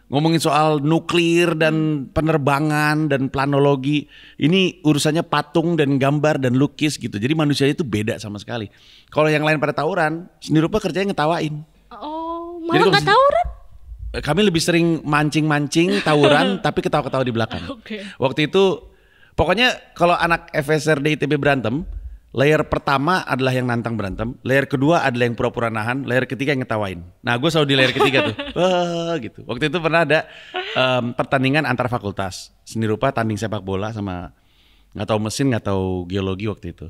ngomongin soal nuklir dan penerbangan dan planologi. Ini urusannya patung dan gambar dan lukis gitu. Jadi manusia itu beda sama sekali. Kalau yang lain pada tawuran, seni rupa kerjanya ngetawain. Oh, malah nggak tawuran? kami lebih sering mancing-mancing, tawuran, tapi ketawa-ketawa di belakang. Okay. Waktu itu, pokoknya kalau anak FSRD ITB berantem, layer pertama adalah yang nantang berantem, layer kedua adalah yang pura-pura nahan, layer ketiga yang ngetawain. Nah, gue selalu di layer ketiga tuh, wah gitu. Waktu itu pernah ada um, pertandingan antar fakultas, seni rupa, tanding sepak bola sama nggak tahu mesin, nggak tahu geologi waktu itu.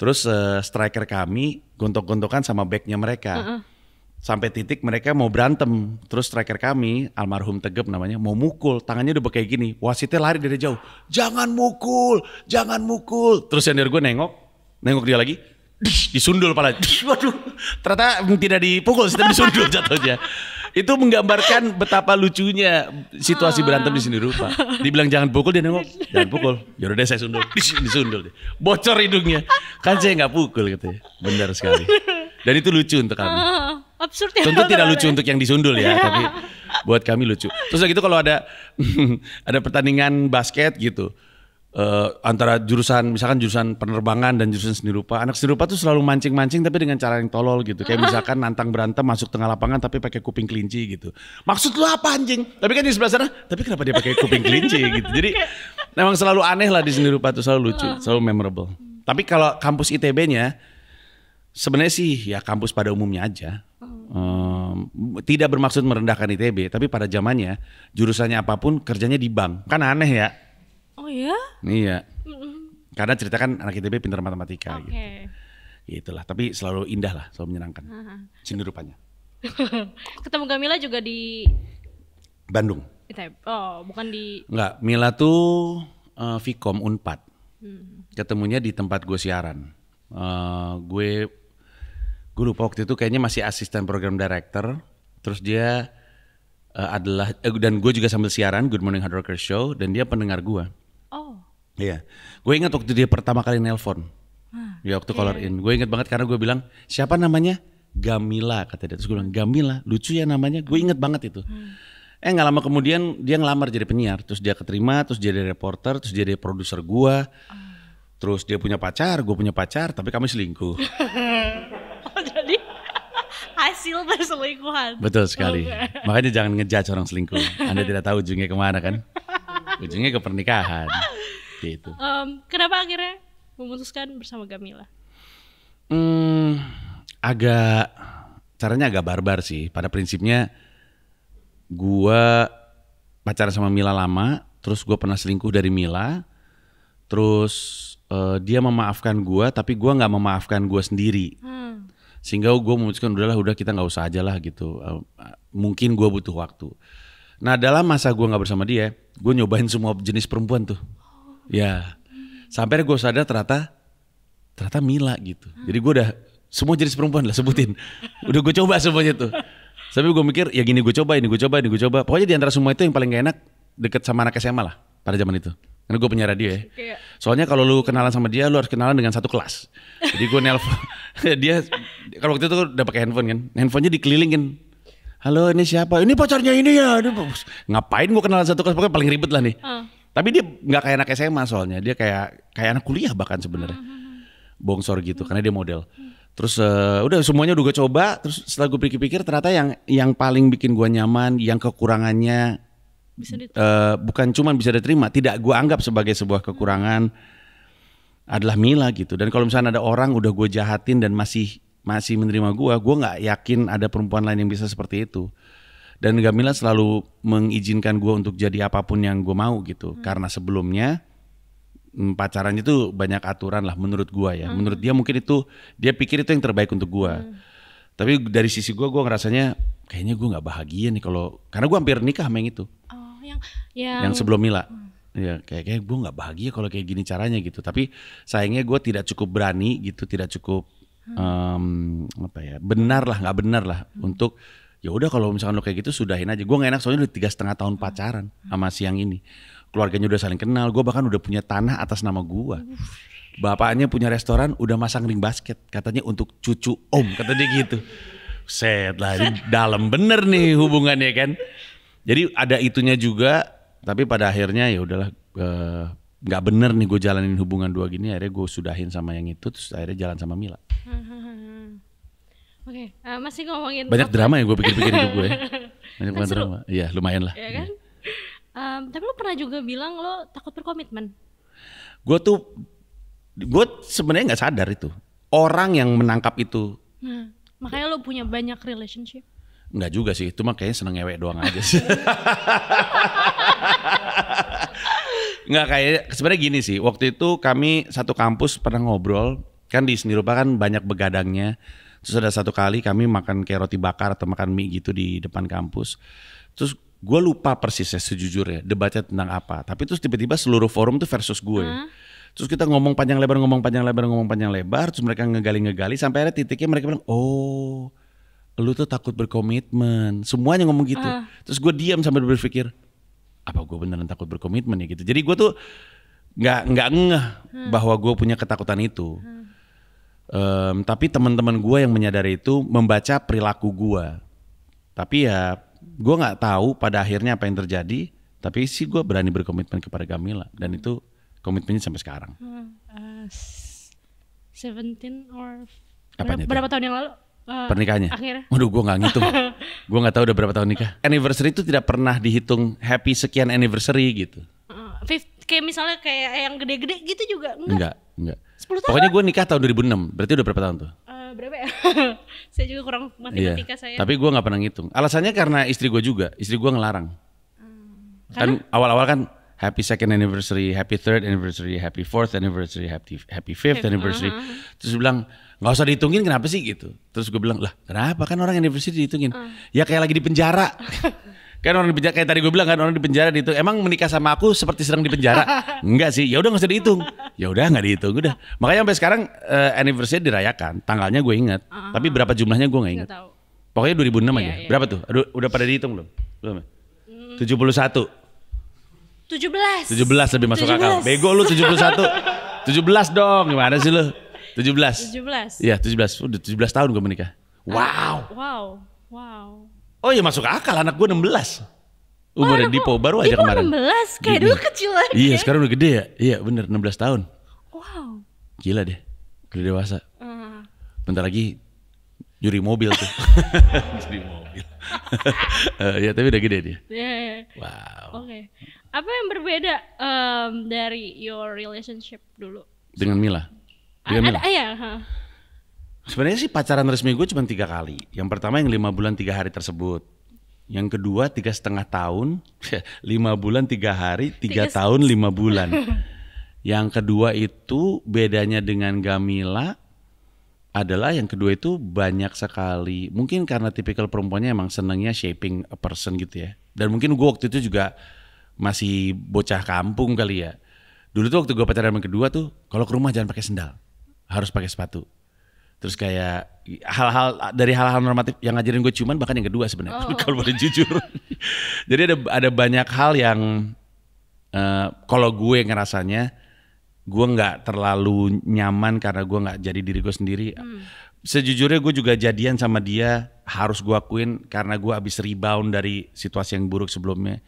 Terus uh, striker kami gontok-gontokan sama backnya mereka. Uh -uh sampai titik mereka mau berantem terus striker kami almarhum Tegep namanya mau mukul tangannya udah kayak gini wasitnya lari dari jauh jangan mukul jangan mukul terus senior gue nengok nengok dia lagi disundul pala waduh ternyata tidak dipukul tapi disundul jatuhnya itu menggambarkan betapa lucunya situasi berantem di sini rupa. Dibilang jangan pukul dia nengok, jangan pukul. Yaudah deh saya sundul, disundul deh. Bocor hidungnya. Kan saya nggak pukul gitu ya. Benar sekali. Dan itu lucu untuk kami absurd ya. Tentu tidak lucu untuk yang disundul ya, tapi buat kami lucu. Terus gitu kalau ada ada pertandingan basket gitu uh, antara jurusan misalkan jurusan penerbangan dan jurusan seni rupa. Anak seni rupa tuh selalu mancing-mancing tapi dengan cara yang tolol gitu. Kayak misalkan nantang berantem masuk tengah lapangan tapi pakai kuping kelinci gitu. Maksud lu apa anjing? Tapi kan di sebelah sana, tapi kenapa dia pakai kuping kelinci gitu. Jadi memang selalu aneh lah di seni rupa tuh selalu lucu, selalu memorable. Tapi kalau kampus ITB-nya sebenarnya sih ya kampus pada umumnya aja um, tidak bermaksud merendahkan ITB, tapi pada zamannya jurusannya apapun kerjanya di bank. Kan aneh ya? Oh ya? Iya. iya. Karena ceritakan anak ITB pintar matematika okay. gitu. Itulah, tapi selalu indah lah, selalu menyenangkan. Aha. Sini rupanya. Ketemu Gamila juga di Bandung. ITB. Oh, bukan di Enggak, Mila tuh uh, Vkom Unpad. Hmm. Ketemunya di tempat eh, gue siaran. Uh, gue gue lupa waktu itu kayaknya masih asisten program director terus dia uh, adalah eh, dan gue juga sambil siaran Good Morning Hard Rocker Show dan dia pendengar gue oh iya gue ingat waktu dia pertama kali nelpon ya waktu okay. Iya, color iya, in iya. gue ingat banget karena gue bilang siapa namanya Gamila kata dia terus gue bilang Gamila lucu ya namanya gue inget banget itu hmm. Eh nggak lama kemudian dia ngelamar jadi penyiar, terus dia keterima, terus dia jadi reporter, terus dia jadi produser gue, ah. terus dia punya pacar, gue punya pacar, tapi kami selingkuh. hasil perselingkuhan. Betul sekali. okay. Makanya jangan ngejat orang selingkuh. Anda tidak tahu ujungnya kemana kan? Ujungnya ke pernikahan. Gitu. Um, kenapa akhirnya memutuskan bersama Gamila? Hmm, agak caranya agak barbar sih. Pada prinsipnya gua pacaran sama Mila lama, terus gua pernah selingkuh dari Mila, terus uh, dia memaafkan gua tapi gua nggak memaafkan gua sendiri. Hmm sehingga gue memutuskan udahlah udah kita nggak usah aja lah gitu ehm, mungkin gue butuh waktu nah dalam masa gue nggak bersama dia gue nyobain semua jenis perempuan tuh ya sampai gue sadar ternyata ternyata Mila gitu jadi gue udah semua jenis perempuan lah sebutin udah gue coba semuanya tuh tapi gue mikir ya gini gue coba ini gue coba ini gue coba pokoknya di antara semua itu yang paling gak enak deket sama anak SMA lah pada zaman itu karena gue punya radio ya. Soalnya kalau lu kenalan sama dia, lu harus kenalan dengan satu kelas. Jadi gue nelpon, dia kalau waktu itu udah pakai handphone kan handphonenya dikelilingin halo ini siapa ini pacarnya ini ya ini, ngapain gua kenalan satu kelas pokoknya paling ribet lah nih hmm. tapi dia nggak kayak anak SMA soalnya dia kayak kayak anak kuliah bahkan sebenarnya hmm. bongsor gitu hmm. karena dia model terus uh, udah semuanya udah gue coba terus setelah gue pikir-pikir ternyata yang yang paling bikin gua nyaman yang kekurangannya bisa uh, bukan cuman bisa diterima tidak gua anggap sebagai sebuah kekurangan hmm adalah Mila gitu. Dan kalau misalnya ada orang udah gue jahatin dan masih masih menerima gue, gue nggak yakin ada perempuan lain yang bisa seperti itu. Dan gak Mila selalu mengizinkan gue untuk jadi apapun yang gue mau gitu. Hmm. Karena sebelumnya mm, pacaran itu banyak aturan lah menurut gue ya. Hmm. Menurut dia mungkin itu dia pikir itu yang terbaik untuk gue. Hmm. Tapi dari sisi gue, gue ngerasanya kayaknya gue nggak bahagia nih kalau karena gue hampir nikah sama itu. Oh, yang yang, yang sebelum Mila. Hmm Ya, kayak kayak gue nggak bahagia kalau kayak gini caranya gitu. Tapi sayangnya gue tidak cukup berani gitu, tidak cukup hmm. um, apa ya, benar lah, nggak benar lah hmm. untuk ya udah kalau misalkan lo kayak gitu sudahin aja. Gue gak enak soalnya udah tiga setengah tahun hmm. pacaran sama siang ini. Keluarganya udah saling kenal, gue bahkan udah punya tanah atas nama gue. Bapaknya punya restoran, udah masang ring basket, katanya untuk cucu om, kata dia gitu. Set lah, dalam bener nih hubungannya kan. Jadi ada itunya juga tapi pada akhirnya ya udahlah eh, nggak uh, bener nih gue jalanin hubungan dua gini akhirnya gue sudahin sama yang itu terus akhirnya jalan sama Mila oke okay. uh, eh, masih ngomongin banyak apa? drama ya gue pikir-pikir hidup gue ya. banyak banget drama iya lumayan lah ya kan? Um, tapi lo pernah juga bilang lo takut berkomitmen gue tuh gue sebenarnya nggak sadar itu orang yang menangkap itu hmm. makanya lo punya banyak relationship Enggak juga sih, itu mah kayaknya seneng ngewek doang aja sih. Enggak kayak sebenarnya gini sih, waktu itu kami satu kampus pernah ngobrol, kan di seni rupa kan banyak begadangnya. Terus ada satu kali kami makan kayak roti bakar atau makan mie gitu di depan kampus. Terus gue lupa persisnya sejujurnya debatnya tentang apa. Tapi terus tiba-tiba seluruh forum tuh versus gue. Hmm. Terus kita ngomong panjang lebar, ngomong panjang lebar, ngomong panjang lebar. Terus mereka ngegali-ngegali sampai ada titiknya mereka bilang, oh lu tuh takut berkomitmen semuanya ngomong gitu uh. terus gue diam sambil berpikir apa gue beneran takut berkomitmen ya gitu jadi gue tuh nggak nggak ngeh hmm. bahwa gue punya ketakutan itu hmm. um, tapi teman-teman gue yang menyadari itu membaca perilaku gue tapi ya gue nggak tahu pada akhirnya apa yang terjadi tapi sih gue berani berkomitmen kepada Gamila dan itu komitmennya sampai sekarang hmm. uh, eh, 17 or Apanya berapa, berapa tahun yang lalu Eh, pernikahannya. Akhirnya. Waduh, gue nggak ngitung. gue nggak tahu udah berapa tahun nikah. Anniversary itu tidak pernah dihitung happy sekian anniversary gitu. Eh, fifth, kayak misalnya kayak yang gede-gede gitu juga enggak. Enggak, enggak. tahun. Pokoknya gue nikah tahun 2006. Berarti udah berapa tahun tuh? Uh, berapa ya? saya juga kurang matematika iya. saya. Tapi gue nggak pernah ngitung. Alasannya karena istri gue juga. Istri gue ngelarang. Hmm. Kan awal-awal kan happy second anniversary, happy third anniversary, happy fourth anniversary, happy happy fifth anniversary. Uh -huh. Terus bilang nggak usah dihitungin kenapa sih gitu terus gue bilang lah kenapa kan orang anniversary dihitungin uh. ya kayak lagi di penjara kan orang di penjara kayak tadi gue bilang kan orang di penjara dihitung emang menikah sama aku seperti sedang di penjara enggak sih ya udah nggak usah dihitung ya udah nggak dihitung udah makanya sampai sekarang uh, eh, anniversary dirayakan tanggalnya gue ingat uh, tapi berapa jumlahnya gue nggak ingat pokoknya pokoknya 2006 yeah, aja yeah, berapa tuh Aduh, udah pada dihitung belum belum ya? hmm. tujuh puluh satu tujuh belas tujuh belas lebih masuk 17. akal bego lu tujuh puluh satu tujuh belas dong gimana sih lu tujuh belas, Iya, belas, Udah tujuh belas tahun gue menikah. Ah, wow. Wow. Wow. Oh iya masuk akal anak gue belas Umurnya oh, Dipo baru aja Dipo kemarin. belas kayak dulu kecil lagi Iya, ya. sekarang udah gede ya. Iya, bener enam belas tahun. Wow. Gila deh. Udah dewasa. Uh. Bentar lagi juri mobil tuh. juri mobil. uh, ya, tapi udah gede dia. Yeah, yeah. Iya. Wow. Oke. Okay. Apa yang berbeda um, dari your relationship dulu? Dengan Mila? Iya. Ada, ya. Sebenarnya sih pacaran resmi gue cuma tiga kali. Yang pertama yang lima bulan tiga hari tersebut. Yang kedua tiga setengah tahun, lima bulan tiga hari, tiga, tiga tahun lima bulan. yang kedua itu bedanya dengan Gamila adalah yang kedua itu banyak sekali. Mungkin karena tipikal perempuannya emang senangnya shaping a person gitu ya. Dan mungkin gue waktu itu juga masih bocah kampung kali ya. Dulu tuh waktu gue pacaran yang kedua tuh, kalau ke rumah jangan pakai sendal harus pakai sepatu terus kayak hal-hal dari hal-hal normatif yang ngajarin gue cuman bahkan yang kedua sebenarnya oh. oh. kalau boleh jujur jadi ada ada banyak hal yang uh, kalau gue ngerasanya gue nggak terlalu nyaman karena gue nggak jadi diri gue sendiri hmm. sejujurnya gue juga jadian sama dia harus gue akuin karena gue abis rebound dari situasi yang buruk sebelumnya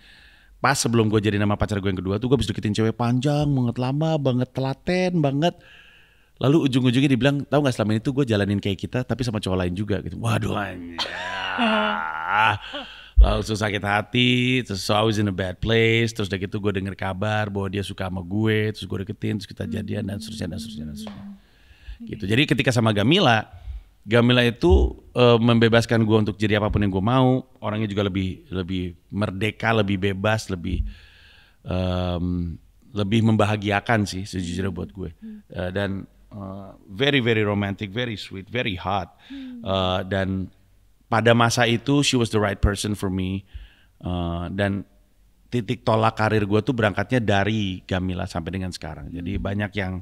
pas sebelum gue jadi nama pacar gue yang kedua tuh gue abis deketin cewek panjang banget lama banget telaten banget Lalu ujung-ujungnya dibilang, tahu nggak selama ini tuh gue jalanin kayak kita, tapi sama cowok lain juga gitu. Waduh, langsung sakit hati, terus so I was in a bad place, terus udah gitu gue denger kabar bahwa dia suka sama gue, terus gue deketin, terus kita jadian dan seterusnya dan seterusnya dan seterusnya. Gitu. Jadi ketika sama Gamila, Gamila itu uh, membebaskan gue untuk jadi apapun yang gue mau, orangnya juga lebih lebih merdeka, lebih bebas, lebih um, lebih membahagiakan sih sejujurnya buat gue. Uh, dan Uh, very very romantic, very sweet, very hot. Hmm. Uh, dan pada masa itu she was the right person for me. Uh, dan titik tolak karir gue tuh berangkatnya dari Gamila sampai dengan sekarang. Jadi hmm. banyak yang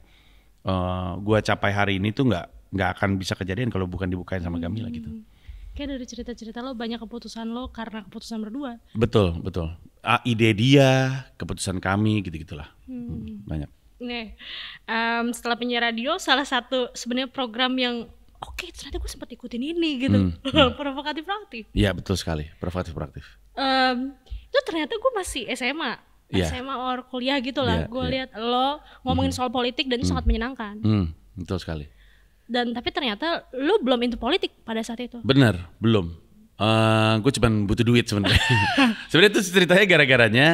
uh, gue capai hari ini tuh nggak nggak akan bisa kejadian kalau bukan dibukain sama Gamila hmm. gitu. Kayak dari cerita-cerita lo banyak keputusan lo karena keputusan berdua. Betul betul. Uh, ide dia, keputusan kami gitu gitulah. Hmm. Hmm, banyak nih um, setelah penyiar radio salah satu sebenarnya program yang oke okay, ternyata gue sempat ikutin ini gitu hmm, hmm. provokatif proaktif iya betul sekali provokatif proaktif um, itu ternyata gue masih SMA yeah. SMA or kuliah gitu lah yeah, gue yeah. lihat lo ngomongin hmm. soal politik dan itu hmm. sangat menyenangkan hmm, betul sekali dan tapi ternyata lo belum into politik pada saat itu benar belum uh, eh, gue cuma butuh duit sebenarnya sebenarnya itu ceritanya gara-garanya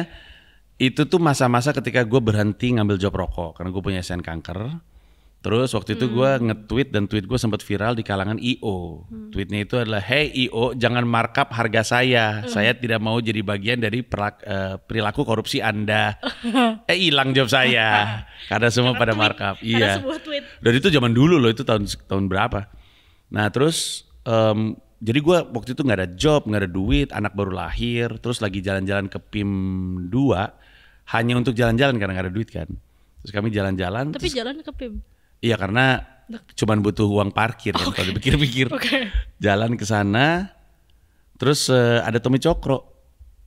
itu tuh masa-masa ketika gue berhenti ngambil job rokok karena gue punya sen kanker. Terus waktu itu hmm. gue nge-tweet dan tweet gue sempat viral di kalangan IO. Hmm. Tweetnya itu adalah Hey IO jangan markup harga saya. Hmm. Saya tidak mau jadi bagian dari perlak, uh, eh, perilaku korupsi Anda. eh hilang job saya. Karena semua karena pada tweet, markup. Iya. Tweet. Dan itu zaman dulu loh itu tahun tahun berapa. Nah terus um, jadi gue waktu itu nggak ada job nggak ada duit anak baru lahir terus lagi jalan-jalan ke PIM 2 hanya untuk jalan-jalan karena gak ada duit kan. Terus kami jalan-jalan. Tapi terus, jalan ke PIM. Iya karena cuman butuh uang parkir okay. kalau dipikir-pikir. Okay. Jalan ke sana terus uh, ada Tommy Cokro.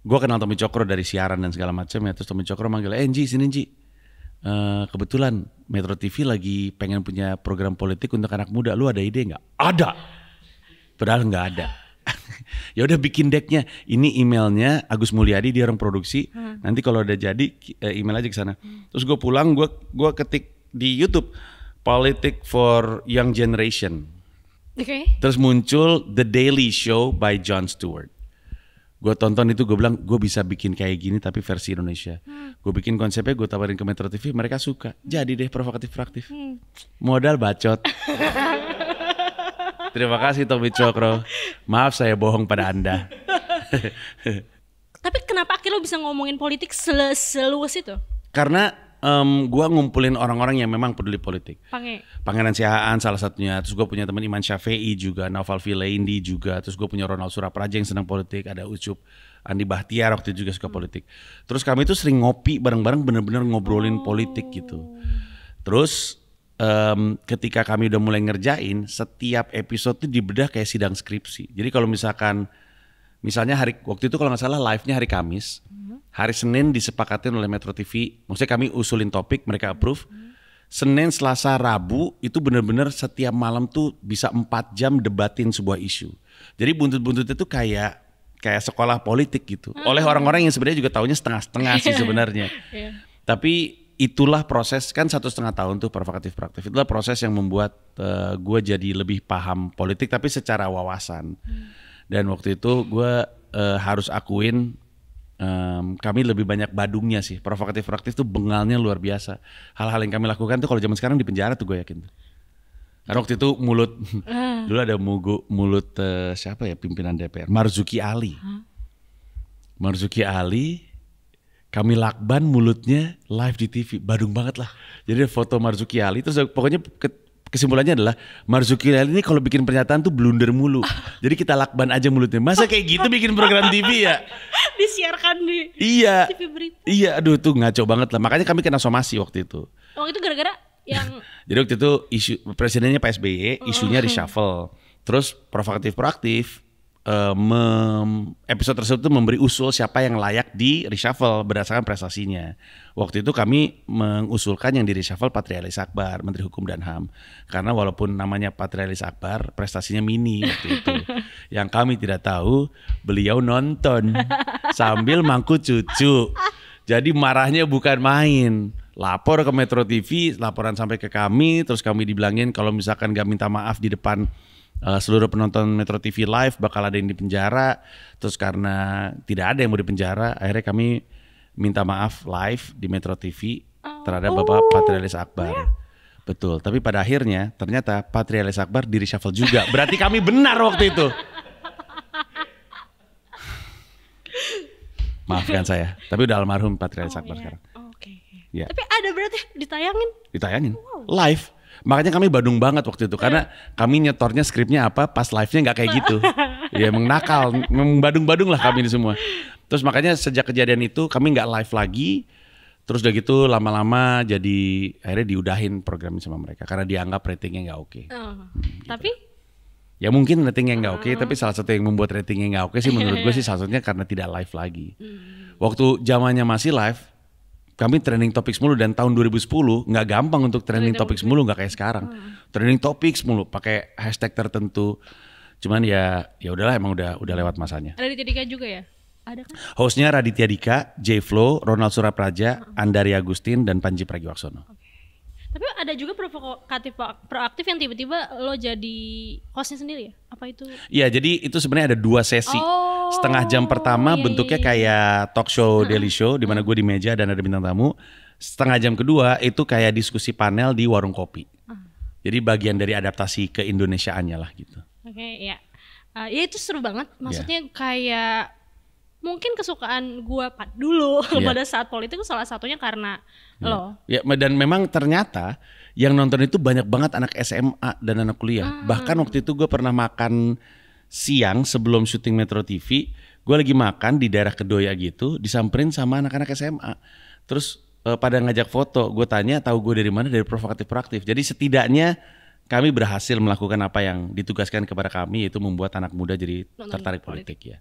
Gue kenal Tommy Cokro dari siaran dan segala macam ya. Terus Tommy Cokro manggil, "Eh, Nji, sini Nji." Uh, kebetulan Metro TV lagi pengen punya program politik untuk anak muda. Lu ada ide nggak? Ada. Padahal nggak ada ya udah bikin decknya ini emailnya Agus Mulyadi dia orang produksi hmm. nanti kalau udah jadi eh, email aja ke sana hmm. terus gue pulang gue gua ketik di YouTube politik for Young Generation okay. terus muncul The Daily Show by John Stewart gue tonton itu gue bilang gue bisa bikin kayak gini tapi versi Indonesia hmm. gue bikin konsepnya gue tawarin ke Metro TV mereka suka jadi deh provokatif praktif hmm. modal bacot Terima kasih Tommy Cokro. Maaf saya bohong pada Anda. Tapi kenapa akhirnya lo bisa ngomongin politik sel seluas itu? Karena um, gue ngumpulin orang-orang yang memang peduli politik. Pange. Pangeran Siahaan salah satunya. Terus gue punya teman Iman Syafei juga, Naval Vilaindi juga. Terus gue punya Ronald Surapraja yang senang politik. Ada Ucup Andi Bahtiar waktu itu juga suka hmm. politik. Terus kami itu sering ngopi bareng-bareng bener-bener ngobrolin oh. politik gitu. Terus um, ketika kami udah mulai ngerjain setiap episode itu dibedah kayak sidang skripsi. Jadi kalau misalkan misalnya hari waktu itu kalau nggak salah live-nya hari Kamis, hari Senin disepakatin oleh Metro TV. Maksudnya kami usulin topik, mereka approve. Senin, Selasa, Rabu itu benar-benar setiap malam tuh bisa empat jam debatin sebuah isu. Jadi buntut-buntutnya tuh kayak kayak sekolah politik gitu. Oleh hmm. orang-orang yang sebenarnya juga tahunya setengah-setengah sih sebenarnya. Iya. Tapi itulah proses kan satu setengah tahun tuh provokatif praktif itulah proses yang membuat uh, eh, gue jadi lebih paham politik tapi secara wawasan dan waktu itu gue uh, harus akuin um, kami lebih banyak badungnya sih provokatif praktif tuh bengalnya luar biasa hal-hal yang kami lakukan tuh kalau zaman sekarang di penjara tuh gue yakin karena waktu itu mulut ah. dulu ada mugu, mulut uh, siapa ya pimpinan DPR Marzuki Ali Marzuki Ali kami lakban mulutnya live di TV Badung banget lah jadi foto Marzuki Ali terus pokoknya kesimpulannya adalah Marzuki Ali ini kalau bikin pernyataan tuh blunder mulu jadi kita lakban aja mulutnya masa kayak gitu bikin program TV ya disiarkan di iya TV berita iya aduh tuh ngaco banget lah makanya kami kena somasi waktu itu waktu oh, itu gara-gara yang jadi waktu itu isu presidennya Pak SBY isunya oh. reshuffle terus provokatif proaktif uh, mem, episode tersebut tuh memberi usul siapa yang layak di reshuffle berdasarkan prestasinya. Waktu itu kami mengusulkan yang di reshuffle Patrialis Akbar, Menteri Hukum dan HAM. Karena walaupun namanya Patrialis Akbar, prestasinya mini waktu itu. yang kami tidak tahu, beliau nonton sambil mangku cucu. Jadi marahnya bukan main lapor ke Metro TV, laporan sampai ke kami, terus kami dibilangin kalau misalkan gak minta maaf di depan uh, seluruh penonton Metro TV live bakal ada yang di penjara. Terus karena tidak ada yang mau di penjara, akhirnya kami minta maaf live di Metro TV oh. terhadap Bapak Patrialis Akbar. Oh, ya. Betul, tapi pada akhirnya ternyata Patrialis Akbar di reshuffle juga. Berarti kami benar waktu itu. Maafkan saya, tapi udah almarhum Patrialis oh, Akbar yeah. sekarang. Oh, oke. Okay. Iya. Tapi ada berarti ditayangin? Ditayangin. Wow. Live Makanya kami Badung banget waktu itu karena iya. kami nyetornya skripnya apa pas live-nya nggak kayak gitu. ya emang nakal, Badung-badung lah kami ini semua. Terus makanya sejak kejadian itu kami nggak live lagi. Terus udah gitu lama-lama jadi akhirnya diudahin programnya sama mereka karena dianggap ratingnya nggak oke. Okay. Oh, gitu. Tapi ya mungkin ratingnya nggak oke okay, uh. tapi salah satu yang membuat ratingnya nggak oke okay sih menurut gue sih salah satunya karena tidak live lagi hmm. waktu zamannya masih live kami training topics mulu dan tahun 2010 nggak gampang untuk training topics mulu nggak kayak sekarang. Hmm. training topics mulu pakai hashtag tertentu. Cuman ya ya udahlah emang udah udah lewat masanya. Ada di Dika juga ya? Ada kan? Hostnya Raditya Dika, J Flow, Ronald Surapraja, hmm. Andari Agustin dan Panji Pragiwaksono. Okay. Tapi ada juga provokatif proaktif yang tiba-tiba lo jadi hostnya sendiri ya? Apa itu? Iya, jadi itu sebenarnya ada dua sesi. Oh, Setengah jam pertama iya, iya bentuknya iya, iya. kayak talk show, daily show, di mana gue di meja dan ada bintang tamu. Setengah jam kedua itu kayak diskusi panel di warung kopi. Ah. Jadi bagian dari adaptasi ke Indonesiaannya lah gitu. Oke, okay, ya. Uh, ah, ya itu seru banget. Iya. Maksudnya yeah. kayak mungkin kesukaan gue dulu yeah. pada saat politik itu salah satunya karena Iya. Loh. Ya, dan memang ternyata yang nonton itu banyak banget anak SMA dan anak kuliah. Hmm. Bahkan waktu itu gue pernah makan siang sebelum syuting Metro TV, gue lagi makan di daerah Kedoya gitu, disamperin sama anak-anak SMA. Terus eh, pada ngajak foto, gue tanya tahu gue dari mana dari provokatif proaktif. Jadi setidaknya kami berhasil melakukan apa yang ditugaskan kepada kami yaitu membuat anak muda jadi Nonton tertarik politik, politik ya.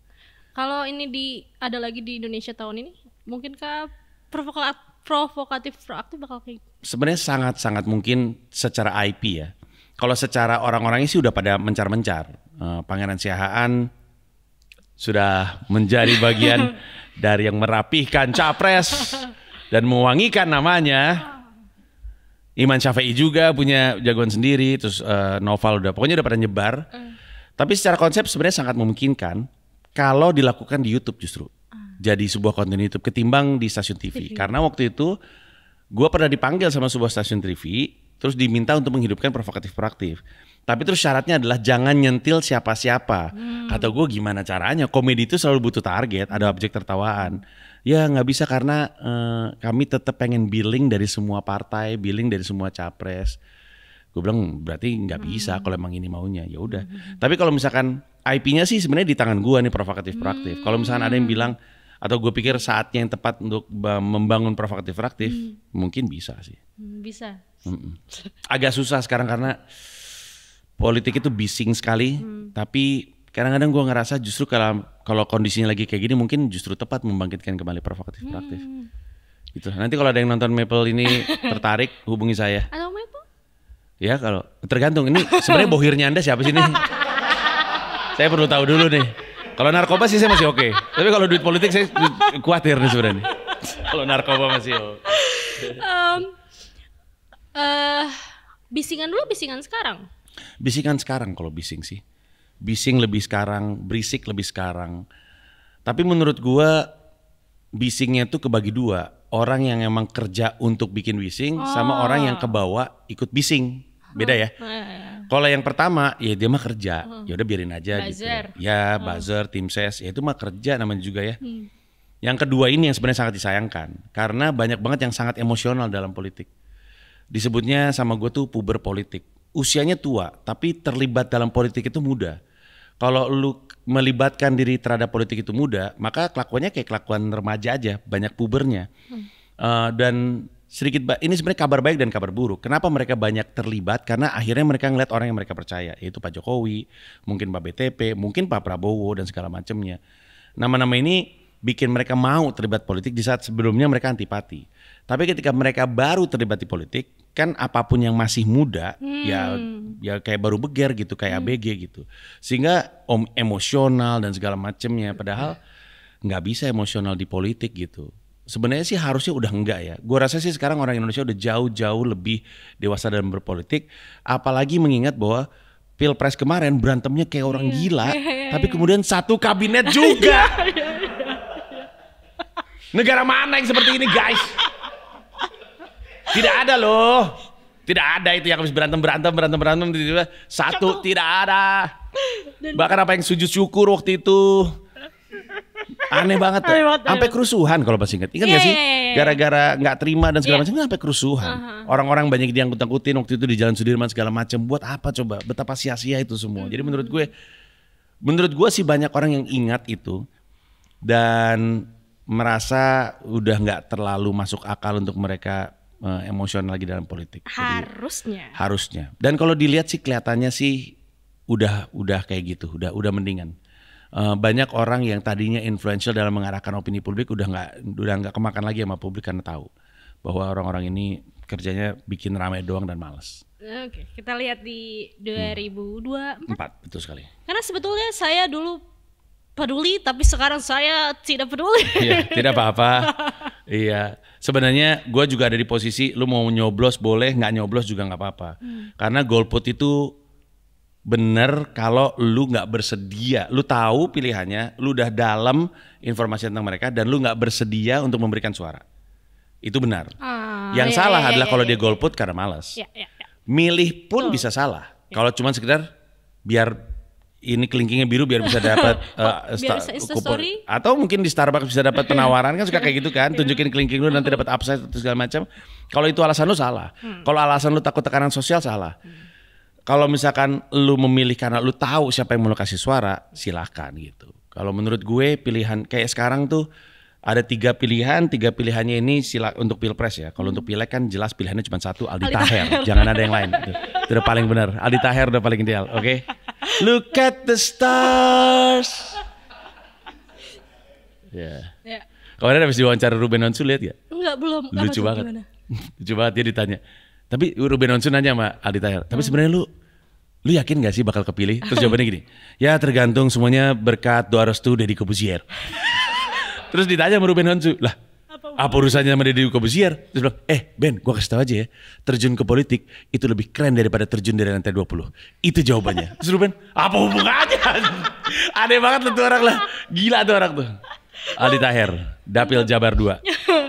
Kalau ini di ada lagi di Indonesia tahun ini, mungkinkah provokatif provokatif proaktif bakal kayak gitu. sebenarnya sangat-sangat mungkin secara IP ya kalau secara orang-orangnya sih udah pada mencar-mencar panganan eh, Pangeran Siahaan sudah menjadi bagian dari yang merapihkan capres dan mewangikan namanya Iman Syafi'i juga punya jagoan sendiri, terus uh, eh, Novel udah pokoknya udah pada nyebar. Uh. Tapi secara konsep sebenarnya sangat memungkinkan kalau dilakukan di YouTube justru jadi sebuah konten YouTube ketimbang di stasiun TV. Iya. Karena waktu itu gue pernah dipanggil sama sebuah stasiun TV, terus diminta untuk menghidupkan provokatif proaktif. Tapi terus syaratnya adalah jangan nyentil siapa-siapa. Hmm. Kata gue gimana caranya? Komedi itu selalu butuh target, ada objek tertawaan. Ya nggak bisa karena uh, kami tetap pengen billing dari semua partai, billing dari semua capres. Gue bilang berarti nggak bisa hmm. kalau emang ini maunya. Ya udah. Hmm. Tapi kalau misalkan IP-nya sih sebenarnya di tangan gue nih provokatif proaktif. Hmm. Kalau misalkan ada yang bilang atau gue pikir saatnya yang tepat untuk membangun provokatif reaktif hmm. mungkin bisa sih hmm, bisa Mm-mm. agak susah sekarang karena politik itu bising sekali hmm. tapi kadang-kadang gue ngerasa justru kalau kalau kondisinya lagi kayak gini mungkin justru tepat membangkitkan kembali provokatif reaktif hmm. gitu nanti kalau ada yang nonton Maple ini tertarik hubungi saya Halo Maple ya kalau tergantung ini sebenarnya bohirnya anda siapa sih ini saya perlu tahu dulu nih kalau narkoba sih saya masih oke. Okay. Tapi kalau duit politik saya khawatir nih sebenarnya. Kalau narkoba masih oke. Okay. Um, uh, eh, bisingan dulu, bisingan sekarang. Bisingan sekarang kalau bising sih. Bising lebih sekarang, berisik lebih sekarang. Tapi menurut gua bisingnya tuh kebagi dua. Orang yang emang kerja untuk bikin bising oh. sama orang yang kebawa ikut bising beda ya. Oh, iya, iya. Kalau yang pertama ya dia mah kerja, hmm. ya udah biarin aja gitu. buzzer. gitu. Ya hmm. buzzer, tim ses, ya itu mah kerja namanya juga ya. Hmm. Yang kedua ini yang sebenarnya sangat disayangkan karena banyak banget yang sangat emosional dalam politik. Disebutnya sama gue tuh puber politik. Usianya tua tapi terlibat dalam politik itu muda. Kalau lu melibatkan diri terhadap politik itu muda, maka kelakuannya kayak kelakuan remaja aja, banyak pubernya. Hmm. Uh, dan sedikit ini sebenarnya kabar baik dan kabar buruk. Kenapa mereka banyak terlibat? Karena akhirnya mereka ngeliat orang yang mereka percaya, yaitu Pak Jokowi, mungkin Pak BTP, mungkin Pak Prabowo dan segala macamnya. Nama-nama ini bikin mereka mau terlibat politik di saat sebelumnya mereka antipati. Tapi ketika mereka baru terlibat di politik, kan apapun yang masih muda ya, hmm. ya ya kayak baru beger gitu, kayak hmm. ABG gitu. Sehingga om emosional dan segala macamnya padahal iya. nggak bisa emosional di politik gitu sebenarnya sih harusnya udah enggak ya. Gue rasa sih sekarang orang Indonesia udah jauh-jauh lebih dewasa dalam berpolitik, apalagi mengingat bahwa pilpres kemarin berantemnya kayak orang yeah. gila, yeah, yeah, tapi iya. kemudian satu kabinet juga. Iya, iya, Negara mana yang seperti ini guys? Tidak ada loh. Tidak ada itu yang habis berantem berantem berantem berantem satu Cokok. tidak ada. Dan Bahkan apa yang sujud syukur waktu itu Ya. Aneh banget. Aneh Sampai kerusuhan kalau masih ingat. Ingat yeah, gak sih? Iya, iya, iya. Gara-gara yeah, yeah. nggak terima dan segala yeah. macam sampai kerusuhan. Uh-huh. Orang-orang banyak yang angkutin waktu itu di Jalan Sudirman segala macam. Buat apa coba? Betapa sia-sia itu semua. Hmm. Jadi menurut hmm. gue menurut gue sih banyak orang yang ingat itu dan merasa udah nggak terlalu masuk akal untuk mereka uh, emosional lagi dalam politik. Harusnya. Jadi, harusnya. Dan kalau dilihat sih kelihatannya sih udah udah kayak gitu, udah udah mendingan uh, banyak orang yang tadinya influential dalam mengarahkan opini publik udah nggak udah nggak kemakan lagi sama publik karena tahu bahwa orang-orang ini kerjanya bikin ramai doang dan males. Oke, kita lihat di 2024. Hmm. Empat, betul sekali. Karena sebetulnya saya dulu peduli, tapi sekarang saya tidak peduli. Iya, tidak apa-apa. iya, sebenarnya gue juga ada di posisi lu mau nyoblos boleh, nggak nyoblos juga nggak apa-apa. Hmm. Karena golput itu bener kalau lu nggak bersedia, lu tahu pilihannya, lu udah dalam informasi tentang mereka dan lu nggak bersedia untuk memberikan suara. Itu benar. Ah, yang iya, salah iya, adalah iya, kalau ya, dia ya. golput karena malas. Milih pun Tuh. bisa salah. Kalau cuma sekedar biar ini kelingkingnya biru biar bisa dapat uh, kupon atau mungkin di Starbucks bisa dapat penawaran kan suka kayak gitu kan tunjukin kelingking lu nanti dapat upside atau segala macam kalau itu alasan lu salah hmm. kalau alasan lu takut tekanan sosial salah hmm kalau misalkan lu memilih karena lu tahu siapa yang mau lu kasih suara, silahkan gitu. Kalau menurut gue pilihan kayak sekarang tuh ada tiga pilihan, tiga pilihannya ini sila untuk pilpres ya. Kalau untuk pilek kan jelas pilihannya cuma satu Aldi, Aldi Taher. jangan ada yang lain. Itu, udah paling benar. Aldi Taher udah paling ideal. Oke. Okay? Look at the stars. Ya. Yeah. Yeah. Kemarin habis diwawancara Ruben Onsu lihat gak? Enggak, belum. Lucu banget. Lucu banget dia ditanya tapi Ruben Onsu nanya sama Aldi Tahir. Tapi hmm. sebenarnya lu lu yakin gak sih bakal kepilih? Terus jawabannya gini, ya tergantung semuanya berkat doa restu Deddy Kobusier. Terus ditanya sama Ruben Onsu, lah apa urusannya sama Deddy Kobusier? Terus bilang, eh Ben, gue kasih tau aja ya, terjun ke politik itu lebih keren daripada terjun dari lantai 20. Itu jawabannya. Terus Ruben, apa hubungannya? Aneh banget lu tuh orang lah. Gila tuh orang tuh. Aldi Tahir, Dapil Jabar 2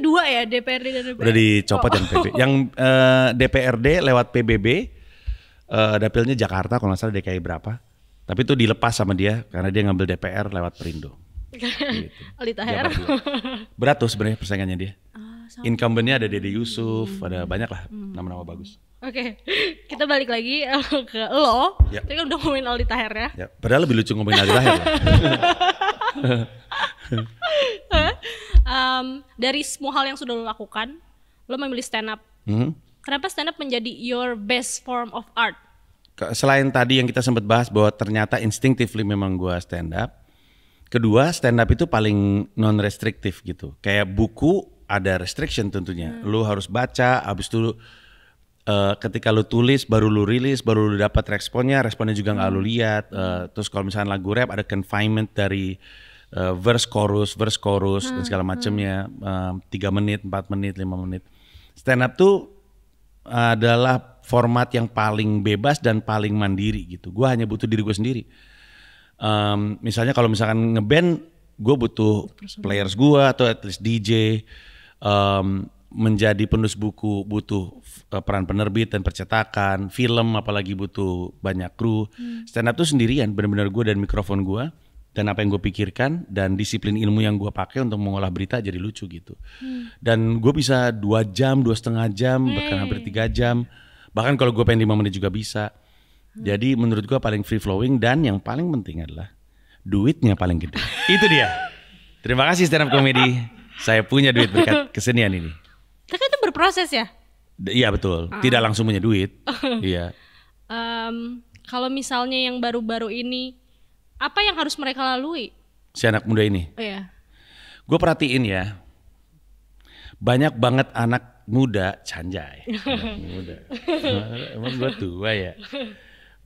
dua ya DPRD dan DPRD. Udah dicopot oh. yang PB. Yang uh, eh, DPRD lewat PBB uh, eh, dapilnya Jakarta kalau nggak salah DKI berapa. Tapi itu dilepas sama dia karena dia ngambil DPR lewat Perindo. gitu. Her. Berat tuh sebenarnya persaingannya dia. Ah, Incumbentnya ada Dede Yusuf, hmm. ada banyak lah hmm. nama-nama hmm. bagus. Oke, okay. kita balik lagi ke lo. Ya. Tadi kan udah ngomongin Aldi Tahir ya. ya. Padahal lebih lucu ngomongin Aldi Tahir. Ya. um, dari semua hal yang sudah lo lakukan, lo memilih stand up. Mm -hmm. Kenapa stand up menjadi your best form of art? Selain tadi yang kita sempat bahas bahwa ternyata instinctively memang gua stand up. Kedua, stand up itu paling non restriktif gitu. Kayak buku ada restriction tentunya. Hmm. Lo harus baca, abis itu Uh, ketika lu tulis baru lu rilis baru lu dapat responnya responnya juga nggak lu lihat uh, terus kalau misalnya lagu rap ada confinement dari uh, verse chorus verse chorus hmm, dan segala hmm, macamnya hmm. tiga hmm. uh, menit empat menit lima menit stand up tuh adalah format yang paling bebas dan paling mandiri gitu gue hanya butuh diri gue sendiri um, misalnya kalau misalkan ngeband gue butuh players gue atau at least DJ um, menjadi penulis buku butuh eh, peran penerbit dan percetakan, film apalagi butuh banyak kru. Hmm. Stand up tuh sendirian, benar-benar gue dan mikrofon gue dan apa yang gue pikirkan dan disiplin ilmu yang gue pakai untuk mengolah berita jadi lucu gitu. Hmm. Dan gue bisa dua jam, dua setengah jam, hey. Hmm. bahkan hampir tiga jam. Bahkan kalau gue pengen lima menit juga bisa. Hmm. Jadi menurut gue paling free flowing dan yang paling penting adalah duitnya paling gede. Itu dia. Terima kasih stand up comedy. Saya punya duit berkat kesenian ini. Tapi itu berproses ya? Iya betul, uh. tidak langsung punya duit. iya. Um, kalau misalnya yang baru-baru ini, apa yang harus mereka lalui? Si anak muda ini. Oh, iya. Gue perhatiin ya, banyak banget anak muda canjai. anak muda. Emang gue tua ya.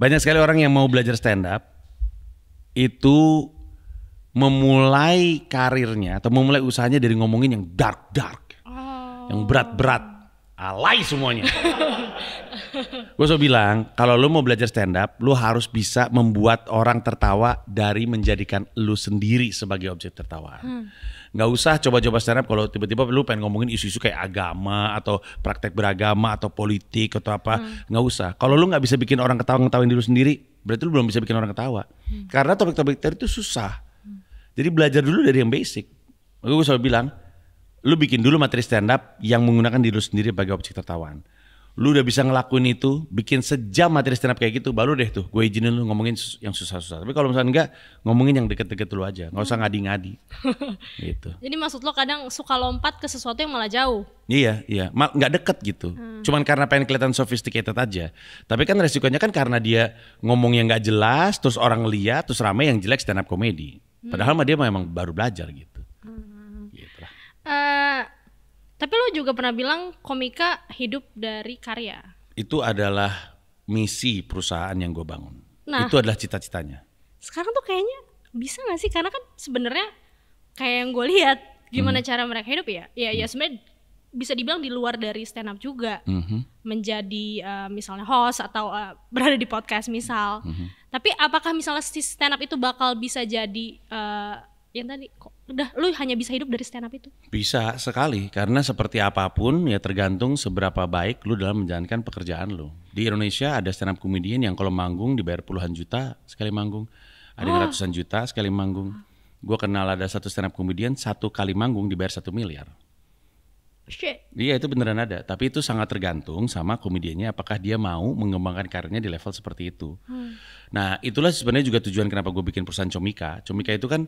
Banyak sekali orang yang mau belajar stand up itu memulai karirnya atau memulai usahanya dari ngomongin yang dark dark yang berat-berat alay semuanya. gue so bilang kalau lu mau belajar stand up, lu harus bisa membuat orang tertawa dari menjadikan lu sendiri sebagai objek tertawaan. Hmm. Gak usah coba-coba stand up kalau tiba-tiba lu pengen ngomongin isu-isu kayak agama atau praktek beragama atau politik atau apa, hmm. Gak usah. Kalau lu gak bisa bikin orang ketawa ngetawain diri lu sendiri, berarti lu belum bisa bikin orang ketawa. Hmm. Karena topik-topik tadi itu susah. Hmm. Jadi belajar dulu dari yang basic. Gue selalu bilang, lu bikin dulu materi stand up yang menggunakan diri lu sendiri sebagai objek tertawaan. Lu udah bisa ngelakuin itu, bikin sejam materi stand up kayak gitu, baru deh tuh gue izinin lu ngomongin yang susah-susah. Tapi kalau misalnya enggak, ngomongin yang deket-deket lu aja, nggak usah ngadi-ngadi. gitu. Jadi maksud lo kadang suka lompat ke sesuatu yang malah jauh. Iya, iya, Ma nggak deket gitu. Hmm. Cuman karena pengen kelihatan sophisticated aja. Tapi kan resikonya kan karena dia ngomong yang nggak jelas, terus orang lihat, terus rame yang jelek stand up komedi. Hmm. Padahal hmm. mah dia memang baru belajar gitu. Hmm uh, tapi lo juga pernah bilang komika hidup dari karya. Itu adalah misi perusahaan yang gue bangun. Nah, itu adalah cita-citanya. Sekarang tuh kayaknya bisa gak sih? Karena kan sebenarnya kayak yang gue lihat gimana hmm. cara mereka hidup ya. Ya, ya hmm. ya sebenarnya bisa dibilang di luar dari stand up juga -hmm. menjadi uh, misalnya host atau uh, berada di podcast misal -hmm. tapi apakah misalnya si stand up itu bakal bisa jadi uh, yang tadi kok udah lu hanya bisa hidup dari stand up itu bisa sekali karena seperti apapun ya tergantung seberapa baik lu dalam menjalankan pekerjaan lu di Indonesia ada stand up comedian yang kalau manggung dibayar puluhan juta sekali manggung ada yang ah. ratusan juta sekali manggung gue kenal ada satu stand up comedian satu kali manggung dibayar satu miliar Shit. Iya itu beneran ada, tapi itu sangat tergantung sama komediannya apakah dia mau mengembangkan karirnya di level seperti itu. Hmm. Nah itulah sebenarnya juga tujuan kenapa gue bikin perusahaan Comika. Comika itu kan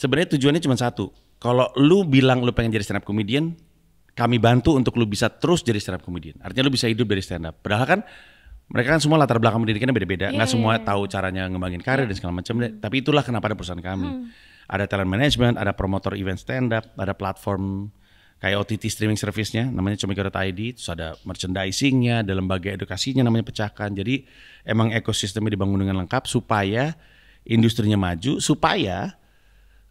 sebenarnya tujuannya cuma satu. Kalau lu bilang lu pengen jadi stand up comedian, kami bantu untuk lu bisa terus jadi stand up comedian. Artinya lu bisa hidup dari stand up. Padahal kan mereka kan semua latar belakang pendidikannya beda-beda, iya, nggak yeah. semua iya. tahu caranya ngembangin karir yeah. dan iya. segala macam. Hmm. Tapi itulah kenapa ada perusahaan kami. Hmm. Ada talent management, ada promotor event stand up, ada platform kayak OTT streaming service-nya namanya comika.id, terus ada merchandising-nya, ada lembaga edukasinya namanya Pecahkan. Jadi emang ekosistemnya dibangun dengan lengkap supaya industrinya maju, supaya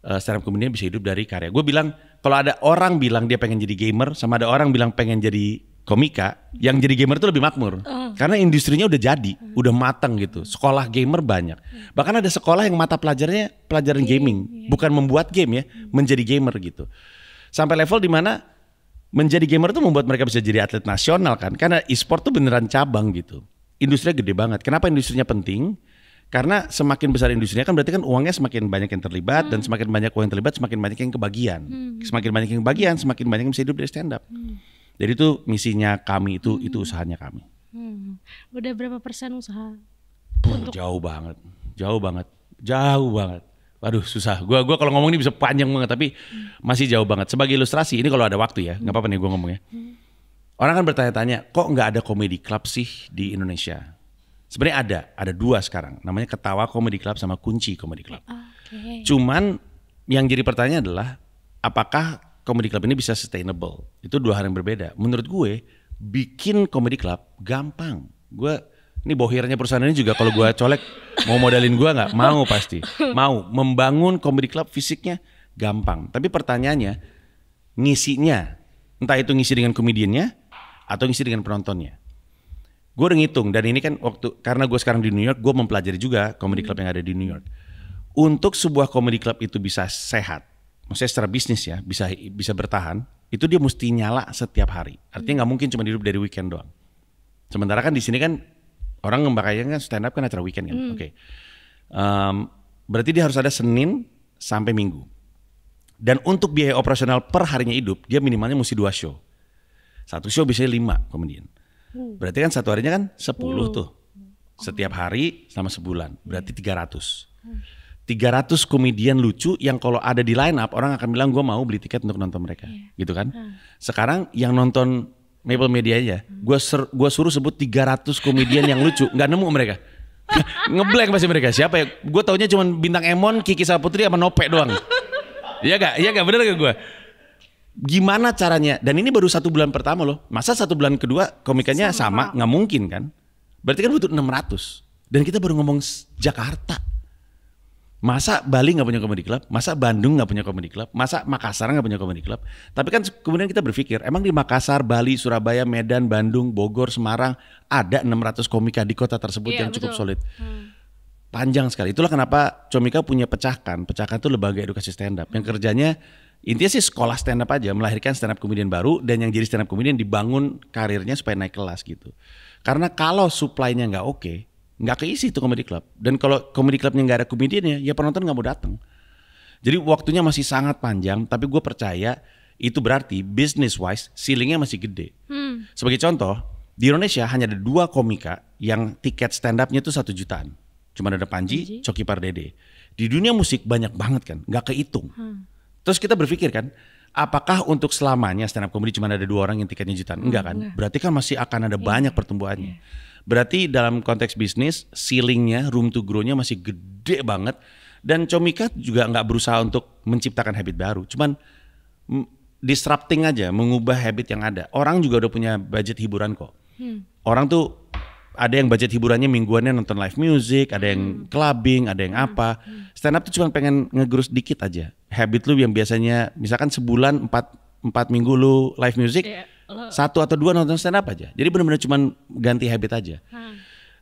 uh, stand up comedian bisa hidup dari karya. Gue bilang kalau ada orang bilang dia pengen jadi gamer sama ada orang bilang pengen jadi komika, yang jadi gamer itu lebih makmur. Uh. Karena industrinya udah jadi, uh. udah matang gitu. Sekolah gamer banyak. Uh. Bahkan ada sekolah yang mata pelajarannya pelajaran gaming, yeah. bukan membuat game ya, menjadi gamer gitu. Sampai level dimana menjadi gamer itu membuat mereka bisa jadi atlet nasional kan. Karena e-sport tuh beneran cabang gitu. Industrinya gede banget. Kenapa industrinya penting? Karena semakin besar industrinya kan berarti kan uangnya semakin banyak yang terlibat hmm. dan semakin banyak uang yang terlibat semakin banyak yang kebagian. Hmm. Semakin banyak yang kebagian semakin banyak yang bisa hidup dari stand up. Hmm. Jadi itu misinya kami itu hmm. itu usahanya kami. Hmm. Udah berapa persen usaha? Puh, untuk... Jauh banget, jauh banget, jauh banget. Waduh susah. Gua gua kalau ngomong ini bisa panjang banget tapi hmm. masih jauh banget. Sebagai ilustrasi ini kalau ada waktu ya, nggak hmm. apa-apa nih gue ngomongnya. Hmm. Orang kan bertanya-tanya, kok nggak ada komedi club sih di Indonesia? Sebenarnya ada, ada dua sekarang. Namanya Ketawa Comedy Club sama Kunci Comedy Club. Okay. Cuman yang jadi pertanyaan adalah apakah comedy club ini bisa sustainable? Itu dua hal yang berbeda. Menurut gue bikin comedy club gampang. Gue ini bohirnya perusahaan ini juga kalau gue colek mau modalin gue nggak mau pasti mau membangun comedy club fisiknya gampang. Tapi pertanyaannya ngisinya entah itu ngisi dengan komediannya atau ngisi dengan penontonnya gue udah ngitung dan ini kan waktu karena gue sekarang di New York gue mempelajari juga comedy hmm. club yang ada di New York untuk sebuah comedy club itu bisa sehat maksudnya secara bisnis ya bisa bisa bertahan itu dia mesti nyala setiap hari artinya hmm. nggak mungkin cuma hidup dari weekend doang sementara kan di sini kan orang ngembakainya kan stand up kan acara weekend kan hmm. oke okay. um, berarti dia harus ada Senin sampai Minggu dan untuk biaya operasional per harinya hidup dia minimalnya mesti dua show satu show biasanya lima komedian Hmm. Berarti kan satu harinya kan 10 hmm. tuh. Setiap hmm. hari selama sebulan. Berarti 300. 300 komedian lucu yang kalau ada di line up orang akan bilang gue mau beli tiket untuk nonton mereka. Yeah. Gitu kan. Sekarang yang nonton Maple Media aja, gue gua suruh sebut 300 komedian yang lucu, Gak nemu mereka. Ngeblank pasti mereka. Siapa ya? Gue taunya cuma bintang Emon, Kiki Saputri sama Nope doang. Iya gak? Iya gak? Bener gak gue? gimana caranya? Dan ini baru satu bulan pertama loh. Masa satu bulan kedua komikanya sama? Nggak mungkin kan? Berarti kan butuh 600. Dan kita baru ngomong Jakarta. Masa Bali nggak punya comedy club? Masa Bandung nggak punya comedy club? Masa Makassar nggak punya comedy club? Tapi kan kemudian kita berpikir, emang di Makassar, Bali, Surabaya, Medan, Bandung, Bogor, Semarang ada 600 komika di kota tersebut yeah, yang cukup betul. solid. Hmm. Panjang sekali. Itulah kenapa Comika punya pecahkan. Pecahkan itu lembaga edukasi stand up yang kerjanya Intinya sih sekolah stand up aja melahirkan stand up comedian baru dan yang jadi stand up comedian dibangun karirnya supaya naik kelas gitu. Karena kalau suplainya nya nggak oke, okay, nggak keisi itu comedy club. Dan kalau comedy clubnya nggak ada komediannya, ya penonton nggak mau datang. Jadi waktunya masih sangat panjang, tapi gue percaya itu berarti business wise ceilingnya masih gede. Hmm. Sebagai contoh, di Indonesia hanya ada dua komika yang tiket stand upnya itu satu jutaan. Cuma ada Panji, Panji, Coki Pardede. Di dunia musik banyak banget kan, nggak kehitung. Hmm. Terus kita berpikir kan, apakah untuk selamanya stand up comedy cuma ada dua orang yang tiketnya jutaan? Enggak kan? Berarti kan masih akan ada yeah. banyak pertumbuhannya. Yeah. Berarti dalam konteks bisnis, ceilingnya, room to grow-nya masih gede banget. Dan Comika juga nggak berusaha untuk menciptakan habit baru. Cuman disrupting aja, mengubah habit yang ada. Orang juga udah punya budget hiburan kok. Hmm. Orang tuh ada yang budget hiburannya mingguannya nonton live music, ada yang hmm. clubbing, ada yang hmm. apa. Hmm. Stand up tuh cuma pengen ngegerus dikit aja habit lu yang biasanya misalkan sebulan empat empat minggu lu live music yeah. satu atau dua nonton stand up aja jadi benar-benar cuman ganti habit aja hmm.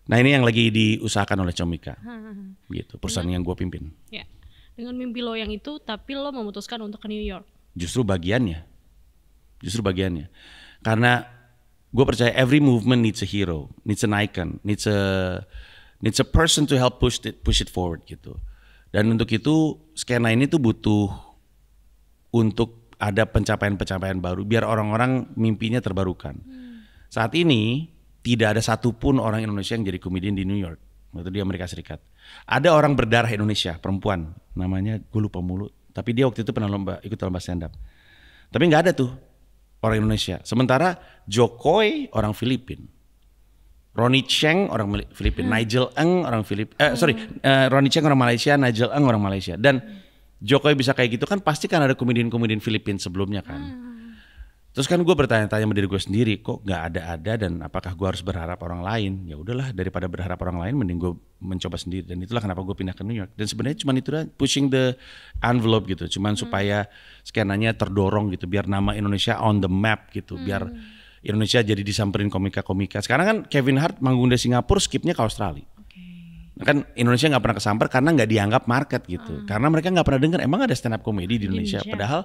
nah ini yang lagi diusahakan oleh Comika hmm. gitu perusahaan dengan, yang gue pimpin ya. dengan mimpi lo yang itu tapi lo memutuskan untuk ke New York justru bagiannya justru bagiannya karena gue percaya every movement needs a hero needs an icon needs a needs a person to help push it push it forward gitu dan untuk itu skena ini tuh butuh untuk ada pencapaian-pencapaian baru biar orang-orang mimpinya terbarukan. Hmm. Saat ini tidak ada satupun orang Indonesia yang jadi komedian di New York, atau di Amerika Serikat. Ada orang berdarah Indonesia, perempuan, namanya gue lupa mulu, tapi dia waktu itu pernah lomba ikut lomba stand up. Tapi nggak ada tuh orang Indonesia. Sementara Jokowi orang Filipina Ronnie Cheng orang Filipina, hmm. Nigel Eng orang Filip, eh hmm. sorry, uh, eh, Ronnie Cheng orang Malaysia, Nigel Eng orang Malaysia. Dan Jokowi bisa kayak gitu kan pasti kan ada komedian-komedian Filipina sebelumnya kan. Hmm. Terus kan gue bertanya-tanya sama diri gue sendiri, kok nggak ada-ada dan apakah gue harus berharap orang lain? Ya udahlah daripada berharap orang lain, mending gue mencoba sendiri. Dan itulah kenapa gue pindah ke New York. Dan sebenarnya cuma itu pushing the envelope gitu, cuman hmm. supaya skenanya terdorong gitu, biar nama Indonesia on the map gitu, biar hmm. Indonesia jadi disamperin komika-komika. Sekarang kan Kevin Hart manggung di Singapura skipnya ke Australia. Kan Indonesia nggak pernah kesamper karena nggak dianggap market gitu. Uh. Karena mereka nggak pernah dengar emang ada stand up comedy di Indonesia. Indonesia. Padahal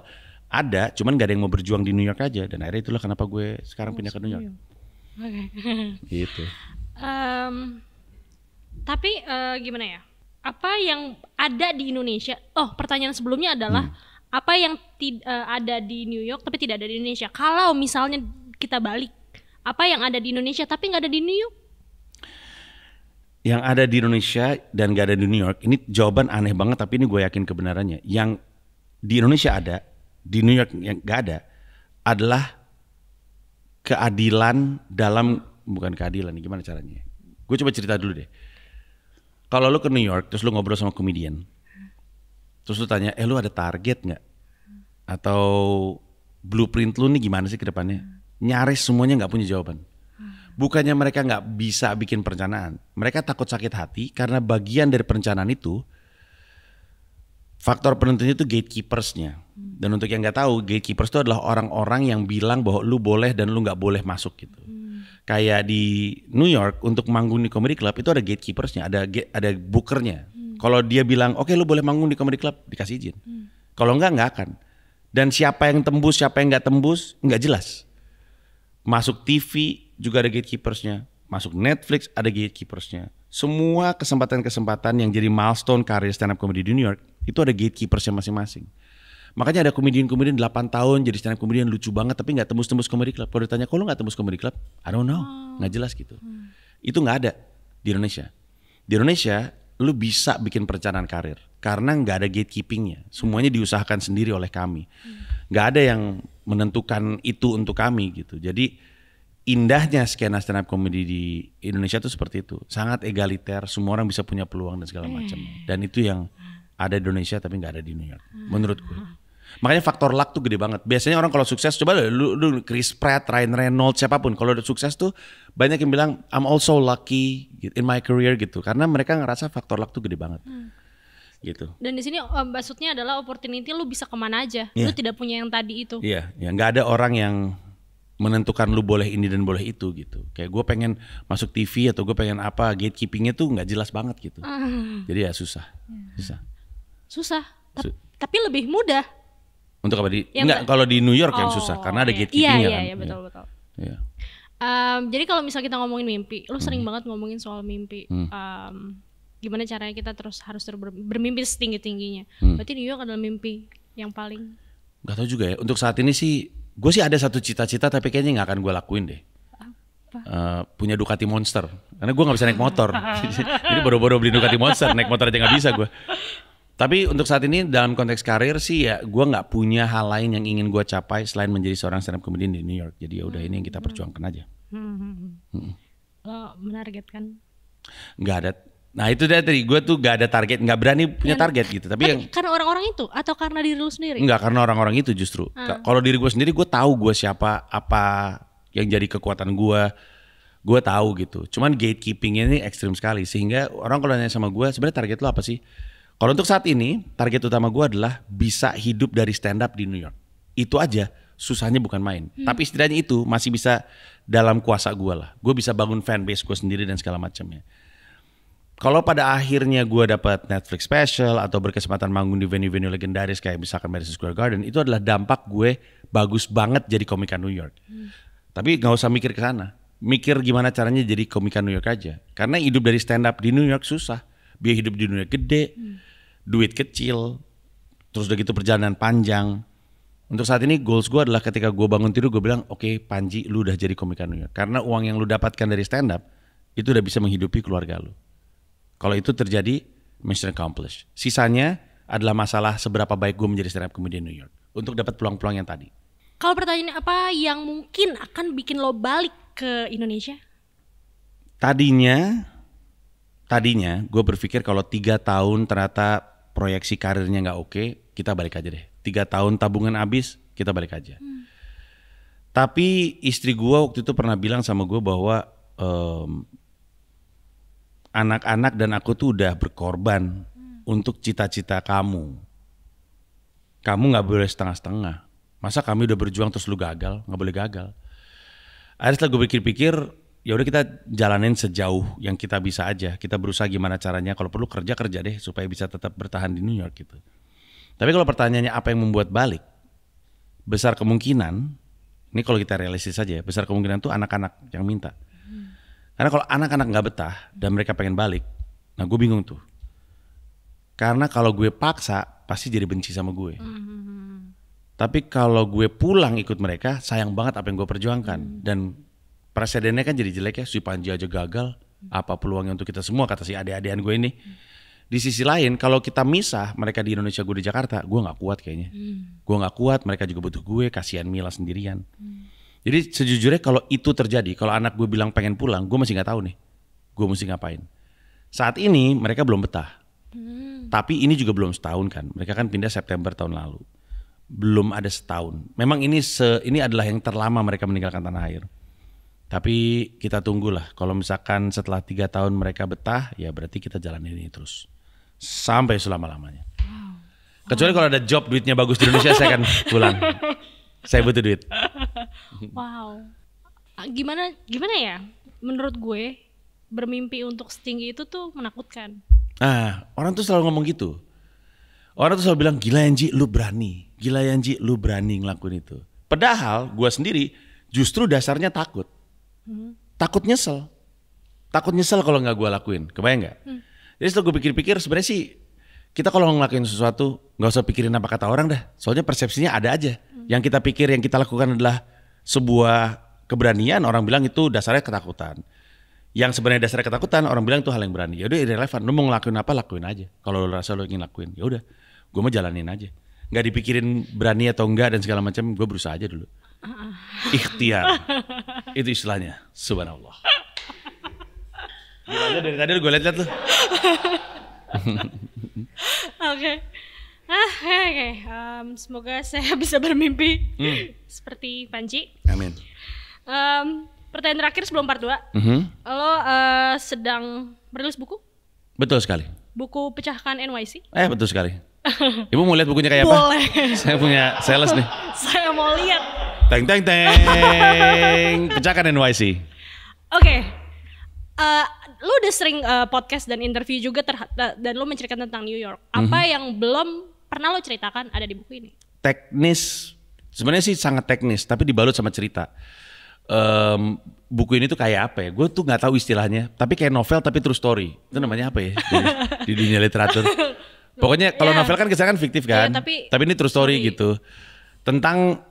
ada, cuman gak ada yang mau berjuang di New York aja. Dan akhirnya itulah kenapa gue sekarang oh, pindah ke New York. Okay. gitu. Um, tapi uh, gimana ya? Apa yang ada di Indonesia? Oh, pertanyaan sebelumnya adalah hmm. apa yang uh, ada di New York tapi tidak ada di Indonesia? Kalau misalnya kita balik apa yang ada di Indonesia tapi nggak ada di New York yang ada di Indonesia dan gak ada di New York ini jawaban aneh banget tapi ini gue yakin kebenarannya yang di Indonesia ada di New York yang gak ada adalah keadilan dalam bukan keadilan gimana caranya gue coba cerita dulu deh kalau lu ke New York terus lu ngobrol sama komedian terus lu tanya eh lu ada target nggak atau blueprint lu nih gimana sih ke depannya nyaris semuanya nggak punya jawaban. Bukannya mereka nggak bisa bikin perencanaan, mereka takut sakit hati karena bagian dari perencanaan itu faktor penentunya itu gatekeepersnya. Dan untuk yang nggak tahu, gatekeepers itu adalah orang-orang yang bilang bahwa lu boleh dan lu nggak boleh masuk gitu. Hmm. Kayak di New York untuk manggung di comedy club itu ada gatekeepersnya, ada ada bookernya. Hmm. Kalau dia bilang oke okay, lu boleh manggung di comedy club dikasih izin. Hmm. Kalau nggak nggak akan. Dan siapa yang tembus, siapa yang nggak tembus nggak jelas Masuk TV juga ada gatekeepersnya. Masuk Netflix ada gatekeepersnya. Semua kesempatan-kesempatan yang jadi milestone karir stand up comedy di New York itu ada gatekeepersnya masing-masing. Makanya ada komedian-komedian 8 tahun jadi stand up komedian lucu banget tapi nggak tembus-tembus comedy club. Kalau ditanya, kalau nggak tembus comedy club? I don't know. Oh. Nggak jelas gitu. Hmm. Itu nggak ada di Indonesia. Di Indonesia, lu bisa bikin perencanaan karir karena nggak ada gatekeepingnya. Semuanya diusahakan sendiri oleh kami. Nggak ada yang menentukan itu untuk kami gitu. Jadi indahnya skena stand up comedy di Indonesia tuh seperti itu. Sangat egaliter, semua orang bisa punya peluang dan segala macam. Eh. Dan itu yang ada di Indonesia tapi nggak ada di New York. Ah. menurutku. Makanya faktor luck tuh gede banget. Biasanya orang kalau sukses coba lu, lu Chris Pratt, Ryan Reynolds, siapapun kalau udah sukses tuh banyak yang bilang I'm also lucky in my career gitu. Karena mereka ngerasa faktor luck tuh gede banget. Hmm gitu. Dan di sini um, maksudnya adalah opportunity lu bisa kemana aja. Yeah. Lu iya. tidak punya yang tadi itu. Iya, yeah, ya yeah. nggak ada orang yang menentukan lu boleh ini dan boleh itu gitu. Kayak gue pengen masuk TV atau gue pengen apa gatekeepingnya tuh nggak jelas banget gitu. Uh. Jadi ya susah, yeah. susah. Susah. Ta Su tapi lebih mudah. Untuk apa di? Ya, enggak, kalau di New York oh, yang susah karena ada iya. gatekeepingnya iya, iya, kan. Iya, betul iya, betul. Iya. Um, jadi kalau misal kita ngomongin mimpi, lu sering hmm. banget ngomongin soal mimpi. Hmm gimana caranya kita terus harus ter bermimpi setinggi tingginya hmm. berarti New York adalah mimpi yang paling Gak tau juga ya untuk saat ini sih gue sih ada satu cita-cita tapi kayaknya nggak akan gue lakuin deh Uh, punya Ducati Monster karena gue nggak bisa naik motor jadi baru-baru beli Ducati Monster naik motor aja nggak bisa gue tapi untuk saat ini dalam konteks karir sih ya gue nggak punya hal lain yang ingin gue capai selain menjadi seorang stand up comedian di New York jadi ya udah ini yang kita hmm. perjuangkan aja hmm. Hmm. lo hmm. hmm. eh, menargetkan nggak ada Nah itu dia tadi gue tuh gak ada target, gak berani punya karena, target gitu. Tapi tapi yang karena orang-orang itu atau karena diri lu sendiri? Enggak karena orang-orang itu justru. Hmm. Kalau diri gue sendiri gue tahu gue siapa, apa yang jadi kekuatan gue, gue tahu gitu. Cuman gatekeepingnya ini ekstrim sekali sehingga orang kalau nanya sama gue sebenarnya target lo apa sih? Kalau untuk saat ini target utama gue adalah bisa hidup dari stand up di New York. Itu aja susahnya bukan main. Hmm. Tapi setidaknya itu masih bisa dalam kuasa gue lah. Gue bisa bangun fanbase gue sendiri dan segala macamnya kalau pada akhirnya gue dapat Netflix special atau berkesempatan manggung di venue-venue legendaris kayak misalkan Madison Square Garden itu adalah dampak gue bagus banget jadi komika New York. Hmm. Tapi nggak usah mikir ke sana. Mikir gimana caranya jadi komika New York aja. Karena hidup dari stand up di New York susah. Biaya hidup di New York gede, hmm. duit kecil, terus udah gitu perjalanan panjang. Untuk saat ini goals gue adalah ketika gue bangun tidur gue bilang oke okay, Panji lu udah jadi komika New York. Karena uang yang lu dapatkan dari stand up itu udah bisa menghidupi keluarga lu. Kalau itu terjadi, mission accomplished. Sisanya adalah masalah seberapa baik gue menjadi stand up comedian New York untuk dapat peluang-peluang yang tadi. Kalau pertanyaan apa yang mungkin akan bikin lo balik ke Indonesia? Tadinya, tadinya gue berpikir kalau tiga tahun ternyata proyeksi karirnya nggak oke, kita balik aja deh. Tiga tahun tabungan habis, kita balik aja. Hmm. Tapi istri gue waktu itu pernah bilang sama gue bahwa um, anak-anak dan aku tuh udah berkorban hmm. untuk cita-cita kamu. Kamu nggak boleh setengah-setengah. Masa kami udah berjuang terus lu gagal? Nggak boleh gagal. Akhirnya setelah gue pikir-pikir, ya udah kita jalanin sejauh yang kita bisa aja. Kita berusaha gimana caranya. Kalau perlu kerja kerja deh supaya bisa tetap bertahan di New York gitu. Tapi kalau pertanyaannya apa yang membuat balik, besar kemungkinan ini kalau kita realistis saja ya, besar kemungkinan tuh anak-anak yang minta. Karena kalau anak-anak nggak betah dan mereka pengen balik, nah gue bingung tuh. Karena kalau gue paksa pasti jadi benci sama gue. Hmm, hmm, hmm. Tapi kalau gue pulang ikut mereka, sayang banget apa yang gue perjuangkan. Dan presidennya kan jadi jelek ya, si Panji aja gagal. Apa peluangnya untuk kita semua kata si adik adean gue ini. Di sisi lain, kalau kita misah, mereka di Indonesia, gue di Jakarta, gue gak kuat kayaknya. Gue gak kuat, mereka juga butuh gue, kasihan Mila sendirian. Jadi sejujurnya kalau itu terjadi, kalau anak gue bilang pengen pulang, gue masih nggak tahu nih, gue mesti ngapain. Saat ini mereka belum betah, hmm. tapi ini juga belum setahun kan. Mereka kan pindah September tahun lalu, belum ada setahun. Memang ini se ini adalah yang terlama mereka meninggalkan tanah air. Tapi kita tunggulah. Kalau misalkan setelah tiga tahun mereka betah, ya berarti kita jalan ini terus sampai selama lamanya. Wow. Kecuali kalau ada job duitnya bagus di Indonesia, saya akan pulang. saya butuh duit wow ah, gimana gimana ya menurut gue bermimpi untuk setinggi itu tuh menakutkan ah orang tuh selalu ngomong gitu orang tuh selalu bilang gila Yanji lu berani gila Yanji lu berani ngelakuin itu padahal gue sendiri justru dasarnya takut hmm. takut nyesel takut nyesel kalau nggak gue lakuin kebayang nggak hmm. jadi setelah gue pikir-pikir sebenarnya sih kita kalau ngelakuin sesuatu nggak usah pikirin apa kata orang dah soalnya persepsinya ada aja yang kita pikir yang kita lakukan adalah sebuah keberanian orang bilang itu dasarnya ketakutan yang sebenarnya dasarnya ketakutan orang bilang itu hal yang berani ya udah irrelevant lu mau ngelakuin apa lakuin aja kalau lu rasa lu ingin lakuin ya udah gue mau jalanin aja nggak dipikirin berani atau enggak dan segala macam gue berusaha aja dulu ikhtiar itu istilahnya subhanallah Gila aja dari tadi gue liat-liat tuh oke okay. Ah, oke. Okay. Um, semoga saya bisa bermimpi hmm. seperti Panji. Amin. Um, pertanyaan terakhir sebelum part 2. Mm -hmm. Lo uh, sedang merilis buku? Betul sekali. Buku Pecahkan NYC? Eh, betul sekali. Ibu mau lihat bukunya kayak Boleh. apa? Boleh. Saya punya sales nih. saya mau lihat. Teng teng teng. Pecahkan NYC. Oke. Okay. Uh, eh, lu udah sering uh, podcast dan interview juga dan lu menceritakan tentang New York. Apa mm -hmm. yang belum pernah lo ceritakan ada di buku ini? Teknis, sebenarnya sih sangat teknis, tapi dibalut sama cerita. Um, buku ini tuh kayak apa ya? Gue tuh nggak tahu istilahnya, tapi kayak novel tapi true story. Itu namanya apa ya di, di dunia literatur? Pokoknya kalau yeah. novel kan kesannya kan fiktif iya, kan, yeah, tapi, tapi ini true story, story gitu tentang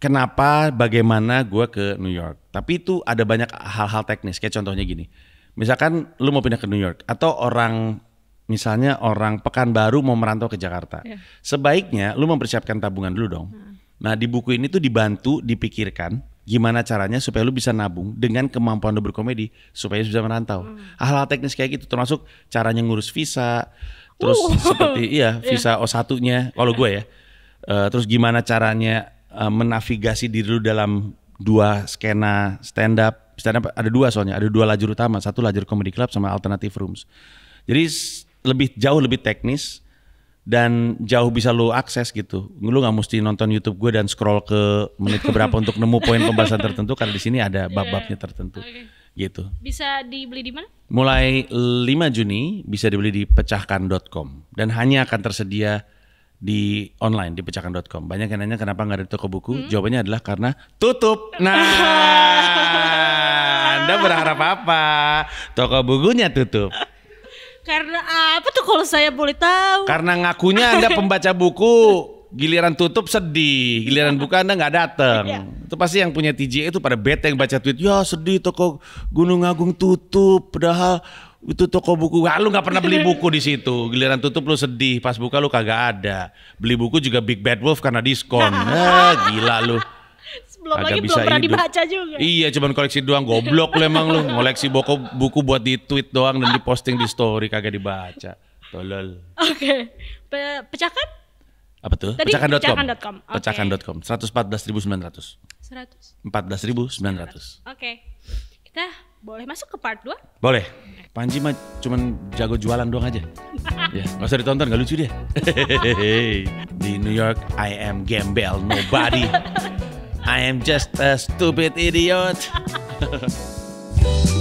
kenapa, bagaimana gue ke New York. Tapi itu ada banyak hal-hal teknis. Kayak contohnya gini, misalkan lu mau pindah ke New York atau orang misalnya orang Pekanbaru mau merantau ke Jakarta. Yeah. Sebaiknya lu mempersiapkan tabungan dulu dong. Nah. nah, di buku ini tuh dibantu dipikirkan gimana caranya supaya lu bisa nabung dengan kemampuan lu berkomedi supaya bisa merantau. Hmm. Hal-hal teknis kayak gitu termasuk caranya ngurus visa, terus uh. seperti iya, iya. visa yeah. O1-nya kalau gue ya. Uh, terus gimana caranya uh, eh, menavigasi diri lu dalam dua skena stand up. Stand up ada dua soalnya, ada dua lajur utama, satu lajur comedy club sama alternative rooms. Jadi lebih jauh lebih teknis dan jauh bisa lu akses gitu. Lu nggak mesti nonton YouTube gue dan scroll ke menit ke berapa untuk nemu poin pembahasan tertentu karena di sini ada iya. bab-babnya tertentu. Okay. Gitu. Bisa dibeli di mana? Mulai 5 Juni bisa dibeli di pecahkan.com dan hanya akan tersedia di online di pecahkan.com. Banyak yang nanya kenapa nggak ada toko buku? Hmm? Jawabannya adalah karena tutup. Nah, Anda berharap apa? Toko bukunya tutup. Karena apa tuh kalau saya boleh tahu? Karena ngakunya Anda pembaca buku, giliran tutup sedih, giliran buka Anda nggak datang. Iya. Itu pasti yang punya TJ itu pada bete yang baca tweet, ya sedih toko Gunung Agung tutup, padahal itu toko buku. Wah, lu nggak pernah beli buku di situ. Giliran tutup lu sedih, pas buka lu kagak ada. Beli buku juga Big Bad Wolf karena diskon. Ah, gila lu belum agak lagi bisa belum pernah dibaca juga. Iya, cuman koleksi doang goblok lu emang lu. Koleksi buku buku buat di tweet doang dan diposting di story kagak dibaca. Tolol. Oke. Okay. Pe pecahkan? Apa tuh? Pecahkan.com. Pecahkan.com. Okay. Pecahkan.com. 114.900. 100. 14.900. Oke. Okay. Kita boleh masuk ke part 2? Boleh. Panji mah cuman jago jualan doang aja. ya, gak usah ditonton, gak lucu dia. Di New York, I am Gembel Nobody. I am just a stupid idiot.